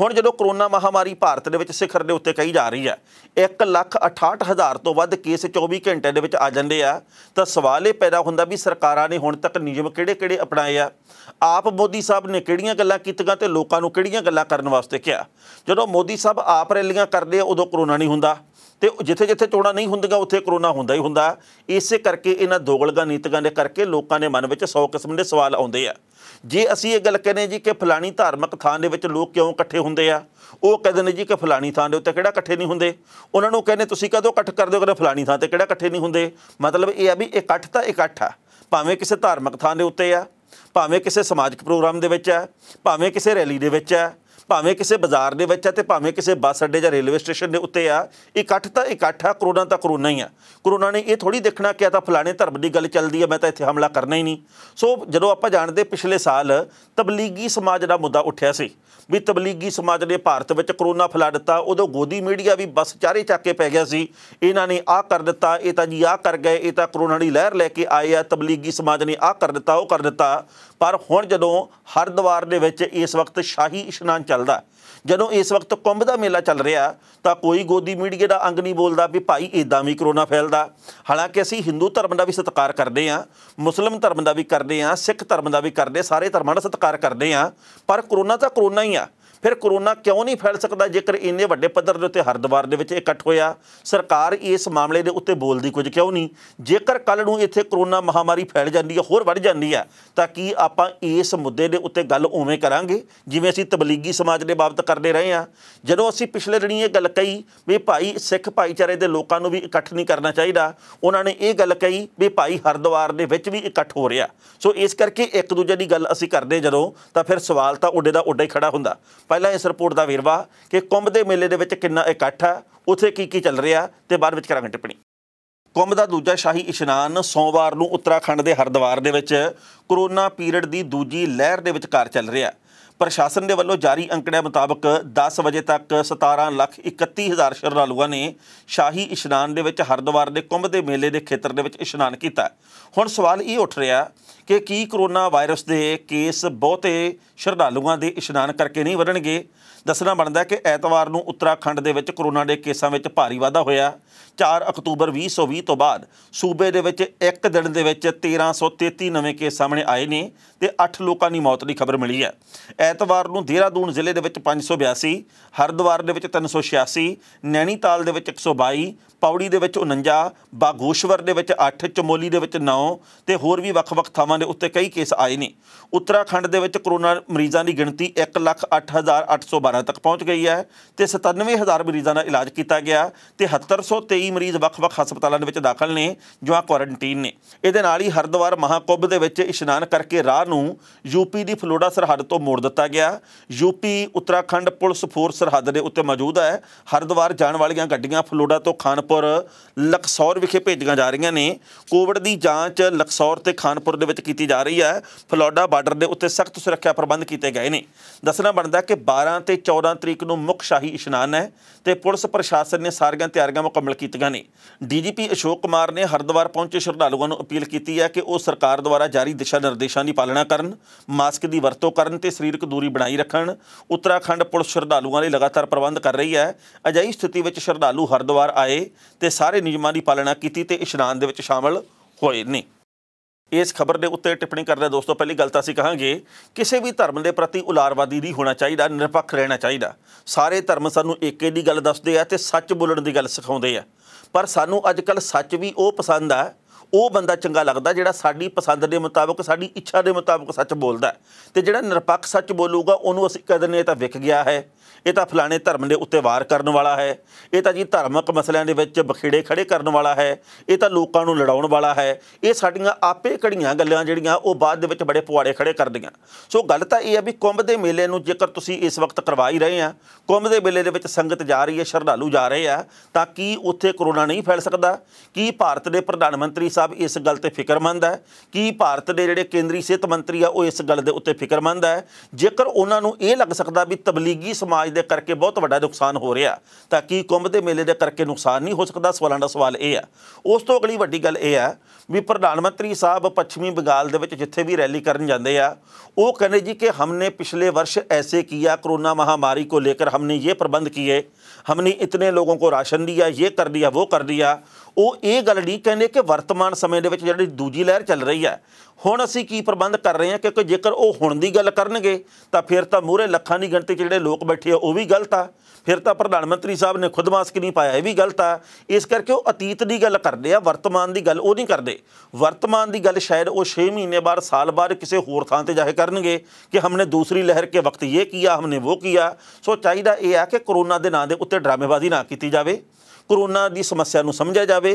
ਹੁਣ ਜਦੋਂ ਕਰੋਨਾ ਮਹਾਮਾਰੀ ਭਾਰਤ ਦੇ ਵਿੱਚ ਸਿਖਰ ਦੇ ਉੱਤੇ ਕਹੀ ਜਾ ਰਹੀ ਹੈ 1,68,000 ਤੋਂ ਵੱਧ ਕੇਸ 24 ਘੰਟੇ ਦੇ ਵਿੱਚ ਆ ਜਾਂਦੇ ਆ ਤਾਂ ਸਵਾਲ ਇਹ ਪੈਦਾ ਹੁੰਦਾ ਵੀ ਸਰਕਾਰਾਂ ਨੇ ਹੁਣ ਤੱਕ ਨਿਯਮ ਕਿਹੜੇ-ਕਿਹੜੇ ਅਪਣਾਏ ਆ ਆਪ ਮੋਦੀ ਸਾਹਿਬ ਨੇ ਕਿਹੜੀਆਂ ਗੱਲਾਂ ਕੀਤੀਆਂ ਤੇ ਲੋਕਾਂ ਨੂੰ ਕਿਹੜੀਆਂ ਗੱਲਾਂ ਕਰਨ ਵਾਸਤੇ ਕਿਹਾ ਜਦੋਂ ਮੋਦੀ ਸਾਹਿਬ ਆਪ ਰੈਲੀਆਂ ਕਰਦੇ ਆ ਉਦੋਂ ਕਰੋਨਾ ਨਹੀਂ ਹੁੰਦਾ ਤੇ ਜਿੱਥੇ-ਜਿੱਥੇ ਚੋਣਾਂ ਨਹੀਂ ਹੁੰਦੀਆਂ ਉੱਥੇ ਕਰੋਨਾ ਹੁੰਦਾ ਹੀ ਹੁੰਦਾ ਇਸੇ ਕਰਕੇ ਇਹਨਾਂ ਦੋਗਲਗਾ ਨੀਤੀਆਂ ਦੇ ਕਰਕੇ ਲੋਕਾਂ ਦੇ ਮਨ ਵਿੱਚ 100 ਕਿਸਮ ਦੇ ਸਵਾਲ ਆਉਂਦੇ ਆ ਜੇ ਅਸੀਂ ਇਹ ਗੱਲ ਕਹਿੰਦੇ ਜੀ ਕਿ ਫਲਾਣੀ ਧਾਰਮਿਕ ਥਾਂ ਦੇ ਵਿੱਚ ਲੋਕ ਕਿਉਂ ਇਕੱਠੇ ਹੁੰਦੇ ਆ ਉਹ ਕਹਿੰਦੇ ਨੇ ਜੀ ਕਿ ਫਲਾਣੀ ਥਾਂ ਦੇ ਉੱਤੇ ਕਿਹੜਾ ਇਕੱਠੇ ਨਹੀਂ ਹੁੰਦੇ ਉਹਨਾਂ ਨੂੰ ਕਹਿੰਦੇ ਤੁਸੀਂ ਕਦੋਂ ਇਕੱਠ ਕਰਦੇ ਹੋ ਕਹਿੰਦੇ ਫਲਾਣੀ ਥਾਂ ਤੇ ਕਿਹੜਾ ਇਕੱਠੇ ਨਹੀਂ ਹੁੰਦੇ ਮਤਲਬ ਇਹ ਆ ਵੀ ਇਕੱਠ ਤਾਂ ਇਕੱਠ ਆ ਭਾਵੇਂ ਕਿਸੇ ਧਾਰਮਿਕ ਥਾਂ ਦੇ ਉੱਤੇ ਆ ਭਾਵੇਂ ਕਿਸੇ ਸਮਾਜਿਕ ਪ੍ਰੋਗਰਾਮ ਦੇ ਵਿੱਚ ਆ ਭਾਵੇਂ ਕਿਸੇ ਰੈਲੀ ਦੇ ਵਿੱਚ ਆ ਭਾਵੇਂ ਕਿਸੇ ਬਾਜ਼ਾਰ ਦੇ ਵਿੱਚ ਆ ਤੇ ਭਾਵੇਂ ਕਿਸੇ ਬੱਸ ਅੱਡੇ ਜਾਂ ਰੇਲਵੇ ਸਟੇਸ਼ਨ ਦੇ ਉੱਤੇ ਆ ਇਕੱਠ ਤਾਂ ਇਕੱਠ ਆ ਕਰੋਨਾ ਤਾਂ ਕਰੋਨਾ ਹੀ ਆ ਕਰੋਨਾ ਨੇ ਇਹ ਥੋੜੀ ਦੇਖਣਾ ਕਿ ਆ ਤਾਂ ਫਲਾਣੇ ਧਰਮ ਦੀ ਗੱਲ ਚੱਲਦੀ ਆ ਮੈਂ ਤਾਂ ਇੱਥੇ ਹਮਲਾ ਕਰਨਾ ਹੀ ਨਹੀਂ ਸੋ ਜਦੋਂ ਆਪਾਂ ਜਾਣਦੇ ਪਿਛਲੇ ਸਾਲ ਤਬਲੀਗੀ ਸਮਾਜ ਦਾ ਮੁੱਦਾ ਉੱਠਿਆ ਸੀ ਵੀ ਤਬਲੀਗੀ ਸਮਾਜ ਨੇ ਭਾਰਤ ਵਿੱਚ ਕਰੋਨਾ ਫੈਲਾ ਦਿੱਤਾ ਉਦੋਂ ਗੋਦੀ ਮੀਡੀਆ ਵੀ ਬਸ ਚਾਰੇ ਚੱਕੇ ਪੈ ਗਿਆ ਸੀ ਇਹਨਾਂ ਨੇ ਆਹ ਕਰ ਦਿੱਤਾ ਇਹ ਤਾਂ ਜੀ ਆਹ ਕਰ ਗਏ ਇਹ ਤਾਂ ਕਰੋਨਾ ਦੀ ਲਹਿਰ ਲੈ ਕੇ ਆਏ ਆ ਤਬਲੀਗੀ ਸਮਾਜ ਨੇ ਆਹ ਕਰ ਦਿੱਤਾ ਉਹ ਕਰ ਦਿੱਤਾ ਪਰ ਹੁਣ ਜਦੋਂ ਦਵਾਰ ਦੇ ਵਿੱਚ ਇਸ ਵਕਤ ਸ਼ਾਹੀ ਇਸ਼ਨਾਨ ਚੱਲਦਾ ਜਦੋਂ ਇਸ ਵਕਤ ਕੁੰਭ ਦਾ ਮੇਲਾ ਚੱਲ ਰਿਹਾ ਤਾਂ ਕੋਈ ਗੋਦੀ ਮੀਡੀਆ ਦਾ ਅੰਗ ਨਹੀਂ ਬੋਲਦਾ ਵੀ ਭਾਈ ਇਦਾਂ ਵੀ ਕਰੋਨਾ ਫੈਲਦਾ ਹਾਲਾਂਕਿ ਅਸੀਂ ਹਿੰਦੂ ਧਰਮ ਦਾ ਵੀ ਸਤਿਕਾਰ ਕਰਦੇ ਹਾਂ ਮੁਸਲਮ ਧਰਮ ਦਾ ਵੀ ਕਰਦੇ ਹਾਂ ਸਿੱਖ ਧਰਮ ਦਾ ਵੀ ਕਰਦੇ ਸਾਰੇ ਧਰਮਾਂ ਦਾ ਸਤਿਕਾਰ ਕਰਦੇ ਹਾਂ ਪਰ ਕਰੋਨਾ ਤਾਂ ਕਰੋਨਾ ਹੀ ਆ ਫਿਰ ਕਰੋਨਾ ਕਿਉਂ ਨਹੀਂ ਫੈਲ ਸਕਦਾ ਜੇਕਰ ਇੰਨੇ ਵੱਡੇ ਪੱਧਰ ਦੇ ਉੱਤੇ ਹਰਦਵਾਰ ਦੇ ਵਿੱਚ ਇਕੱਠ ਹੋਇਆ ਸਰਕਾਰ ਇਸ ਮਾਮਲੇ ਦੇ ਉੱਤੇ ਬੋਲਦੀ ਕੁਝ ਕਿਉਂ ਨਹੀਂ ਜੇਕਰ ਕੱਲ ਨੂੰ ਇੱਥੇ ਕਰੋਨਾ ਮਹਾਮਾਰੀ ਫੈਲ ਜਾਂਦੀ ਹੈ ਹੋਰ ਵੱਧ ਜਾਂਦੀ ਹੈ ਤਾਂ ਕੀ ਆਪਾਂ ਇਸ ਮੁੱਦੇ ਦੇ ਉੱਤੇ ਗੱਲ ਉਵੇਂ ਕਰਾਂਗੇ ਜਿਵੇਂ ਅਸੀਂ ਤਬਲੀਗੀ ਸਮਾਜ ਦੇ ਬਾਬਤ ਕਰਦੇ ਰਹੇ ਹਾਂ ਜਦੋਂ ਅਸੀਂ ਪਿਛਲੇ ਦਿਨੀ ਇਹ ਗੱਲ ਕਹੀ ਵੀ ਭਾਈ ਸਿੱਖ ਭਾਈਚਾਰੇ ਦੇ ਲੋਕਾਂ ਨੂੰ ਵੀ ਇਕੱਠ ਨਹੀਂ ਕਰਨਾ ਚਾਹੀਦਾ ਉਹਨਾਂ ਨੇ ਇਹ ਗੱਲ ਕਹੀ ਵੀ ਭਾਈ ਹਰਦਵਾਰ ਦੇ ਵਿੱਚ ਵੀ ਇਕੱਠ ਹੋ ਰਿਹਾ ਸੋ ਇਸ ਕਰਕੇ ਇੱਕ ਦੂਜੇ ਦੀ ਗੱਲ ਅਸੀਂ ਕਰਦੇ ਜਦੋਂ ਤਾਂ ਫਿਰ ਸਵਾਲ ਤਾਂ ਉੱਡੇ ਦਾ ਉੱਡੇ ਖੜਾ ਹੁੰਦਾ ਪਹਿਲਾਂ ਇਸ ਰਿਪੋਰਟ ਦਾ ਵੇਰਵਾ ਕਿ ਕੁੰਭ ਦੇ ਮੇਲੇ ਦੇ ਵਿੱਚ ਕਿੰਨਾ ਇਕੱਠ ਆ ਉੱਥੇ ਕੀ ਕੀ ਚੱਲ ਰਿਹਾ ਤੇ ਬਾਅਦ ਵਿੱਚ ਕਰਾਂਗੇ ਟਿੱਪਣੀ ਕੁੰਭ ਦਾ ਦੂਜਾ ਸ਼ਾਹੀ ਇਸ਼ਨਾਨ ਸੋਮਵਾਰ ਨੂੰ ਉੱਤਰਾਖੰਡ ਦੇ ਹਰਦਵਾਰ ਦੇ ਵਿੱਚ ਕਰੋਨਾ ਪੀਰੀਅਡ ਦੀ ਦੂਜੀ ਲਹਿਰ ਦੇ ਵਿੱਚ ਕਾਰ ਚੱਲ ਰਿਹਾ ਪ੍ਰਸ਼ਾਸਨ ਦੇ ਵੱਲੋਂ ਜਾਰੀ ਅੰਕੜਿਆਂ ਮੁਤਾਬਕ 10 ਵਜੇ ਤੱਕ 17 ਲੱਖ 31 ਹਜ਼ਾਰ ਸ਼ਰਧਾਲੂਆਂ ਨੇ ਸ਼ਾਹੀ ਇਸ਼ਨਾਨ ਦੇ ਵਿੱਚ ਹਰਦੁਆਰ ਦੇ ਕੁੰਭ ਦੇ ਮੇਲੇ ਦੇ ਖੇਤਰ ਦੇ ਵਿੱਚ ਇਸ਼ਨਾਨ ਕੀਤਾ ਹੁਣ ਸਵਾਲ ਇਹ ਉੱਠ ਰਿਹਾ ਕਿ ਕੀ ਕਰੋਨਾ ਵਾਇਰਸ ਦੇ ਕੇਸ ਬਹੁਤੇ ਸ਼ਰਧਾਲੂਆਂ ਦੇ ਇਸ਼ਨਾਨ ਕਰਕੇ ਨਹੀਂ ਵਧਣਗੇ ਦੱਸਣਾ ਬਣਦਾ ਕਿ ਐਤਵਾਰ ਨੂੰ ਉੱਤਰਾਖੰਡ ਦੇ ਵਿੱਚ ਕਰੋਨਾ ਦੇ ਕੇਸਾਂ ਵਿੱਚ ਭਾਰੀ ਵਾਧਾ ਹੋਇਆ 4 ਅਕਤੂਬਰ 2020 ਤੋਂ ਬਾਅਦ ਸੂਬੇ ਦੇ ਵਿੱਚ ਇੱਕ ਦਿਨ ਦੇ ਵਿੱਚ 1333 ਨਵੇਂ ਕੇਸ ਸਾਹਮਣੇ ਆਏ ਨੇ ਤੇ 8 ਲੋਕਾਂ ਦੀ ਮੌਤ ਦੀ ਖਬਰ ਮਿਲੀ ਹੈ ਐਤਵਾਰ ਨੂੰ ਦੇਹਰਾਦੂਨ ਜ਼ਿਲ੍ਹੇ ਦੇ ਵਿੱਚ 582 ਹਰਦਵਾਰ ਦੇ ਵਿੱਚ 386 ਨੈਣੀਤਾਲ ਦੇ ਵਿੱਚ 122 ਪੌੜੀ ਦੇ ਵਿੱਚ 49 ਬਾਗੋਸ਼ਵਰ ਦੇ ਵਿੱਚ 8 ਚਮੋਲੀ ਦੇ ਵਿੱਚ 9 ਤੇ ਹੋਰ ਵੀ ਵੱਖ-ਵੱਖ ਥਾਵਾਂ ਦੇ ਉੱਤੇ ਕਈ ਕੇਸ ਆਏ ਨੇ ਉੱਤਰਾਖੰਡ ਦੇ ਵਿੱਚ ਕਰੋਨਾ ਮਰੀਜ਼ਾਂ ਦੀ ਗਿਣਤੀ 108812 ਤੱਕ ਪਹੁੰਚ ਗਈ ਹੈ ਤੇ 97000 ਮਰੀਜ਼ਾਂ ਦਾ ਇਲਾਜ ਕੀਤਾ ਗਿਆ ਤੇ 7723 ਮਰੀਜ਼ ਵੱਖ-ਵੱਖ ਹਸਪਤਾਲਾਂ ਦੇ ਵਿੱਚ ਦਾਖਲ ਨੇ ਜੋ ਆ ਕੁਆਰੰਟਾਈਨ ਨੇ ਇਹਦੇ ਨਾਲ ਹੀ ਹਰਦਵਾਰ ਮਹਾਕੁੰਭ ਦੇ ਵਿੱਚ ਇਸ਼ਨਾਨ ਕਰਕੇ ਰਾਹ ਨੂੰ ਯੂਪੀ ਦੀ ਫਲੋੜਾ ਸਰਹੱਦ ਤੋਂ ਮੋੜ ਦਿੱਤਾ ਗਿਆ ਯੂਪੀ ਉੱਤਰਾਖੰਡ ਪੁਲਿਸ ਫੋਰਸ ਸਰਹੱਦ ਦੇ ਉੱਤੇ ਮੌਜੂਦ ਹੈ ਹਰਦਵਾਰ ਜਾਣ ਵਾਲੀਆਂ ਗੱਡੀਆਂ ਫਲੋੜਾ ਤੋਂ ਖਾਨਪੁਰ ਲਕਸੌਰ ਵਿਖੇ ਭੇਜੀਆਂ ਜਾ ਰਹੀਆਂ ਨੇ ਕੋਵਿਡ ਦੀ ਜਾਂਚ ਲਕਸੌਰ ਤੇ ਖਾਨਪੁਰ ਦੇ ਵਿੱਚ ਕੀਤੀ ਜਾ ਰਹੀ ਹੈ ਫਲੋੜਾ ਬਾਰਡਰ ਦੇ ਉੱਤੇ ਸਖਤ ਸੁਰੱਖਿਆ ਪ੍ਰਬੰਧ ਕੀਤੇ ਗਏ ਨੇ ਦੱਸਣਾ ਬਣਦਾ ਕਿ 12 ਤੇ 14 ਤਰੀਕ ਨੂੰ ਮੁੱਖ ਸ਼ਾਹੀ ਇਸ਼ਨਾਨ ਹੈ ਤੇ ਪੁਲਿਸ ਪ੍ਰਸ਼ਾਸਨ ਨੇ ਸਾਰੀਆਂ ਤਿਆਰੀਆਂ ਮੁਕੰਮਲ ਕੀਤੀਆਂ ਨੇ ਡੀਜੀਪੀ ਅਸ਼ੋਕ ਕੁਮਾਰ ਨੇ ਹਰਦਵਾਰ ਪਹੁੰਚੇ ਸ਼ਰਧਾਲੂਆਂ ਨੂੰ ਅਪੀਲ ਕੀਤੀ ਹੈ ਕਿ ਉਹ ਸਰਕਾਰ ਦੁਆਰਾ ਜਾਰੀ ਦਿਸ਼ਾ ਨਿਰਦੇਸ਼ਾਂ ਦੀ ਪਾਲਣਾ ਕਰਨ ਮਾਸਕ ਦੀ ਵਰਤੋਂ ਕਰਨ ਤੇ ਸਰੀਰਕ ਦੂਰੀ ਬਣਾਈ ਰੱਖਣ ਉੱਤਰਾਖੰਡ ਪੁਲਿਸ ਸ਼ਰਧਾਲੂਆਂ ਲਈ ਲਗਾਤਾਰ ਪ੍ਰਬੰਧ ਕਰ ਰਹੀ ਹੈ ਅਜਿਹੀ ਸਥਿਤੀ ਵਿੱਚ ਸ਼ਰਧਾਲੂ ਹਰਦਵਾਰ ਆਏ ਤੇ ਸਾਰੇ ਨਿਯਮਾਂ ਦੀ ਪਾਲਣਾ ਕੀਤੀ ਤੇ ਇਸ਼ਨਾਨ ਦੇ ਵਿੱਚ ਸ਼ਾਮਲ ਹੋਏ ਨੇ ਇਸ ਖਬਰ ਦੇ ਉੱਤੇ ਟਿੱਪਣੀ ਕਰਦੇ ਦੋਸਤੋ ਪਹਿਲੀ ਗੱਲ ਤਾਂ ਅਸੀਂ ਕਹਾਂਗੇ ਕਿਸੇ ਵੀ ਧਰਮ ਦੇ ਪ੍ਰਤੀ ਉਲਾਰਵਾਦੀ ਨਹੀਂ ਹੋਣਾ ਚਾਹੀਦਾ ਨਿਰਪੱਖ ਰਹਿਣਾ ਚਾਹੀਦਾ ਸਾਰੇ ਧਰਮ ਸਾਨੂੰ ਇੱਕੇ ਦੀ ਗੱਲ ਦੱਸਦੇ ਆ ਤੇ ਸੱਚ ਬੋਲਣ ਦੀ ਗੱਲ ਸਿਖਾਉਂਦੇ ਆ ਪਰ ਸਾਨੂੰ ਅੱਜ ਕੱਲ ਸੱਚ ਵੀ ਉਹ ਪਸੰਦ ਆ ਉਹ ਬੰਦਾ ਚੰਗਾ ਲੱਗਦਾ ਜਿਹੜਾ ਸਾਡੀ ਪਸੰਦ ਦੇ ਮੁਤਾਬਕ ਸਾਡੀ ਇੱਛਾ ਦੇ ਮੁਤਾਬਕ ਸੱਚ ਬੋਲਦਾ ਤੇ ਜਿਹੜਾ ਨਿਰਪੱਖ ਸੱਚ ਬੋਲੂਗਾ ਉਹਨੂੰ ਅਸੀਂ ਕਹਿੰਦੇ ਨੇ ਤਾਂ ਵਿਕ ਗਿਆ ਹੈ ਇਹ ਤਾਂ ਫਲਾਣੇ ਧਰਮ ਦੇ ਉੱਤੇ ਵਾਰ ਕਰਨ ਵਾਲਾ ਹੈ ਇਹ ਤਾਂ ਜੀ ਧਾਰਮਿਕ ਮਸਲਿਆਂ ਦੇ ਵਿੱਚ ਬਖੇੜੇ ਖੜੇ ਕਰਨ ਵਾਲਾ ਹੈ ਇਹ ਤਾਂ ਲੋਕਾਂ ਨੂੰ ਲੜਾਉਣ ਵਾਲਾ ਹੈ ਇਹ ਸਾਡੀਆਂ ਆਪੇ ਕੜੀਆਂ ਗੱਲਾਂ ਜਿਹੜੀਆਂ ਉਹ ਬਾਅਦ ਦੇ ਵਿੱਚ ਬੜੇ ਪੁਆੜੇ ਖੜੇ ਕਰਦੀਆਂ ਸੋ ਗੱਲ ਤਾਂ ਇਹ ਹੈ ਵੀ ਕੁੰਭ ਦੇ ਮੇਲੇ ਨੂੰ ਜੇਕਰ ਤੁਸੀਂ ਇਸ ਵਕਤ ਕਰਵਾ ਹੀ ਰਹੇ ਆ ਕੁੰਭ ਦੇ ਮੇਲੇ ਦੇ ਵਿੱਚ ਸੰਗਤ ਜਾ ਰਹੀ ਹੈ ਸ਼ਰਧਾਲੂ ਜਾ ਰਹੇ ਆ ਤਾਂ ਕੀ ਉੱਥੇ ਕਰੋਨਾ ਨਹੀਂ ਫੈਲ ਸਕਦਾ ਕੀ ਭਾਰਤ ਦੇ ਪ੍ਰਧਾਨ ਮੰਤਰੀ ਸਾਹਿਬ ਇਸ ਗੱਲ ਤੇ ਫਿਕਰਮੰਦ ਹੈ ਕੀ ਭਾਰਤ ਦੇ ਜਿਹੜੇ ਕੇਂਦਰੀ ਸਿਹਤ ਮੰਤਰੀ ਆ ਉਹ ਇਸ ਗੱਲ ਦੇ ਉੱਤੇ ਫਿਕਰਮੰਦ ਹੈ ਜੇਕਰ ਉਹਨਾਂ ਨੂੰ ਇਹ ਲੱਗ ਸਕਦਾ ਵੀ ਤਬਲੀਗੀ ਸਮਾਜ ਦੇ ਕਰਕੇ ਬਹੁਤ ਵੱਡਾ ਨੁਕਸਾਨ ਹੋ ਰਿਹਾ ਤਾਂ ਕੀ ਕੁੰਭ ਦੇ ਮੇਲੇ ਦੇ ਕਰਕੇ ਨੁਕਸਾਨ ਨਹੀਂ ਹੋ ਸਕਦਾ ਸਵਾਲਾਂ ਦਾ ਸਵਾਲ ਇਹ ਆ ਉਸ ਤੋਂ ਅਗਲੀ ਵੱਡੀ ਗੱਲ ਇਹ ਆ ਵੀ ਪ੍ਰਧਾਨ ਮੰਤਰੀ ਸਾਹਿਬ ਪੱਛਮੀ ਬੰਗਾਲ ਦੇ ਵਿੱਚ ਜਿੱਥੇ ਵੀ ਰੈਲੀ ਕਰਨ ਜਾਂਦੇ ਆ ਉਹ ਕਹਿੰਦੇ ਜੀ ਕਿ ਪਿਛਲੇ ਵਰਸ਼ ਐਸੇ ਕੀਤਾ ਕਰੋਨਾ ਮਹਾਮਾਰੀ ਕੋ ਲੈ ਕੇ ਹਮਨੇ ਇਹ ਪ੍ਰਬੰਧ ਕੀਏ ਹਮਨੇ ਇਤਨੇ ਲੋਕਾਂ ਕੋ ਰਾਸ਼ਨ ਦਿਆ ਇਹ ਕਰ ਲਿਆ ਉਹ ਕਰ ਲਿਆ ਉਹ ਇਹ ਗੱਲ ਨਹੀਂ ਕਹਿੰਦੇ ਕਿ ਵਰਤਮਾਨ ਸਮੇਂ ਦੇ ਵਿੱਚ ਜਿਹੜੀ ਦੂਜੀ ਲਹਿਰ ਚੱਲ ਰਹੀ ਹੈ ਹੁਣ ਅਸੀਂ ਕੀ ਪ੍ਰਬੰਧ ਕਰ ਰਹੇ ਹਾਂ ਕਿਉਂਕਿ ਜੇਕਰ ਉਹ ਹੁਣ ਦੀ ਗੱਲ ਕਰਨਗੇ ਤਾਂ ਫਿਰ ਤਾਂ ਮੂਰੇ ਲੱਖਾਂ ਦੀ ਗਿਣਤੀ 'ਚ ਜਿਹੜੇ ਲੋਕ ਬੈਠੇ ਆ ਉਹ ਵੀ ਗਲਤ ਆ ਫਿਰ ਤਾਂ ਪ੍ਰਧਾਨ ਮੰਤਰੀ ਸਾਹਿਬ ਨੇ ਖੁਦ ਮਾਸਕ ਨਹੀਂ ਪਾਇਆ ਇਹ ਵੀ ਗਲਤ ਆ ਇਸ ਕਰਕੇ ਉਹ ਅਤੀਤ ਦੀ ਗੱਲ ਕਰਦੇ ਆ ਵਰਤਮਾਨ ਦੀ ਗੱਲ ਉਹ ਨਹੀਂ ਕਰਦੇ ਵਰਤਮਾਨ ਦੀ ਗੱਲ ਸ਼ਾਇਦ ਉਹ 6 ਮਹੀਨੇ ਬਾਅਦ ਸਾਲ ਬਾਅਦ ਕਿਸੇ ਹੋਰ ਥਾਂ ਤੇ ਜਾਹੇ ਕਰਨਗੇ ਕਿ ਹਮਨੇ ਦੂਸਰੀ ਲਹਿਰ ਕੇ ਵਕਤ ਇਹ ਕੀਤਾ ਹਮਨੇ ਉਹ ਕੀਤਾ ਸੋ ਚਾਹੀਦਾ ਇਹ ਆ ਕਿ ਕਰੋਨਾ ਦੇ ਨਾਂ ਦੇ ਉੱਤੇ ਡਰਾਮੇਬਾਜ਼ੀ ਨਾ ਕੀਤੀ ਜਾਵੇ ਕਰੋਨਾ ਦੀ ਸਮੱਸਿਆ ਨੂੰ ਸਮਝਿਆ ਜਾਵੇ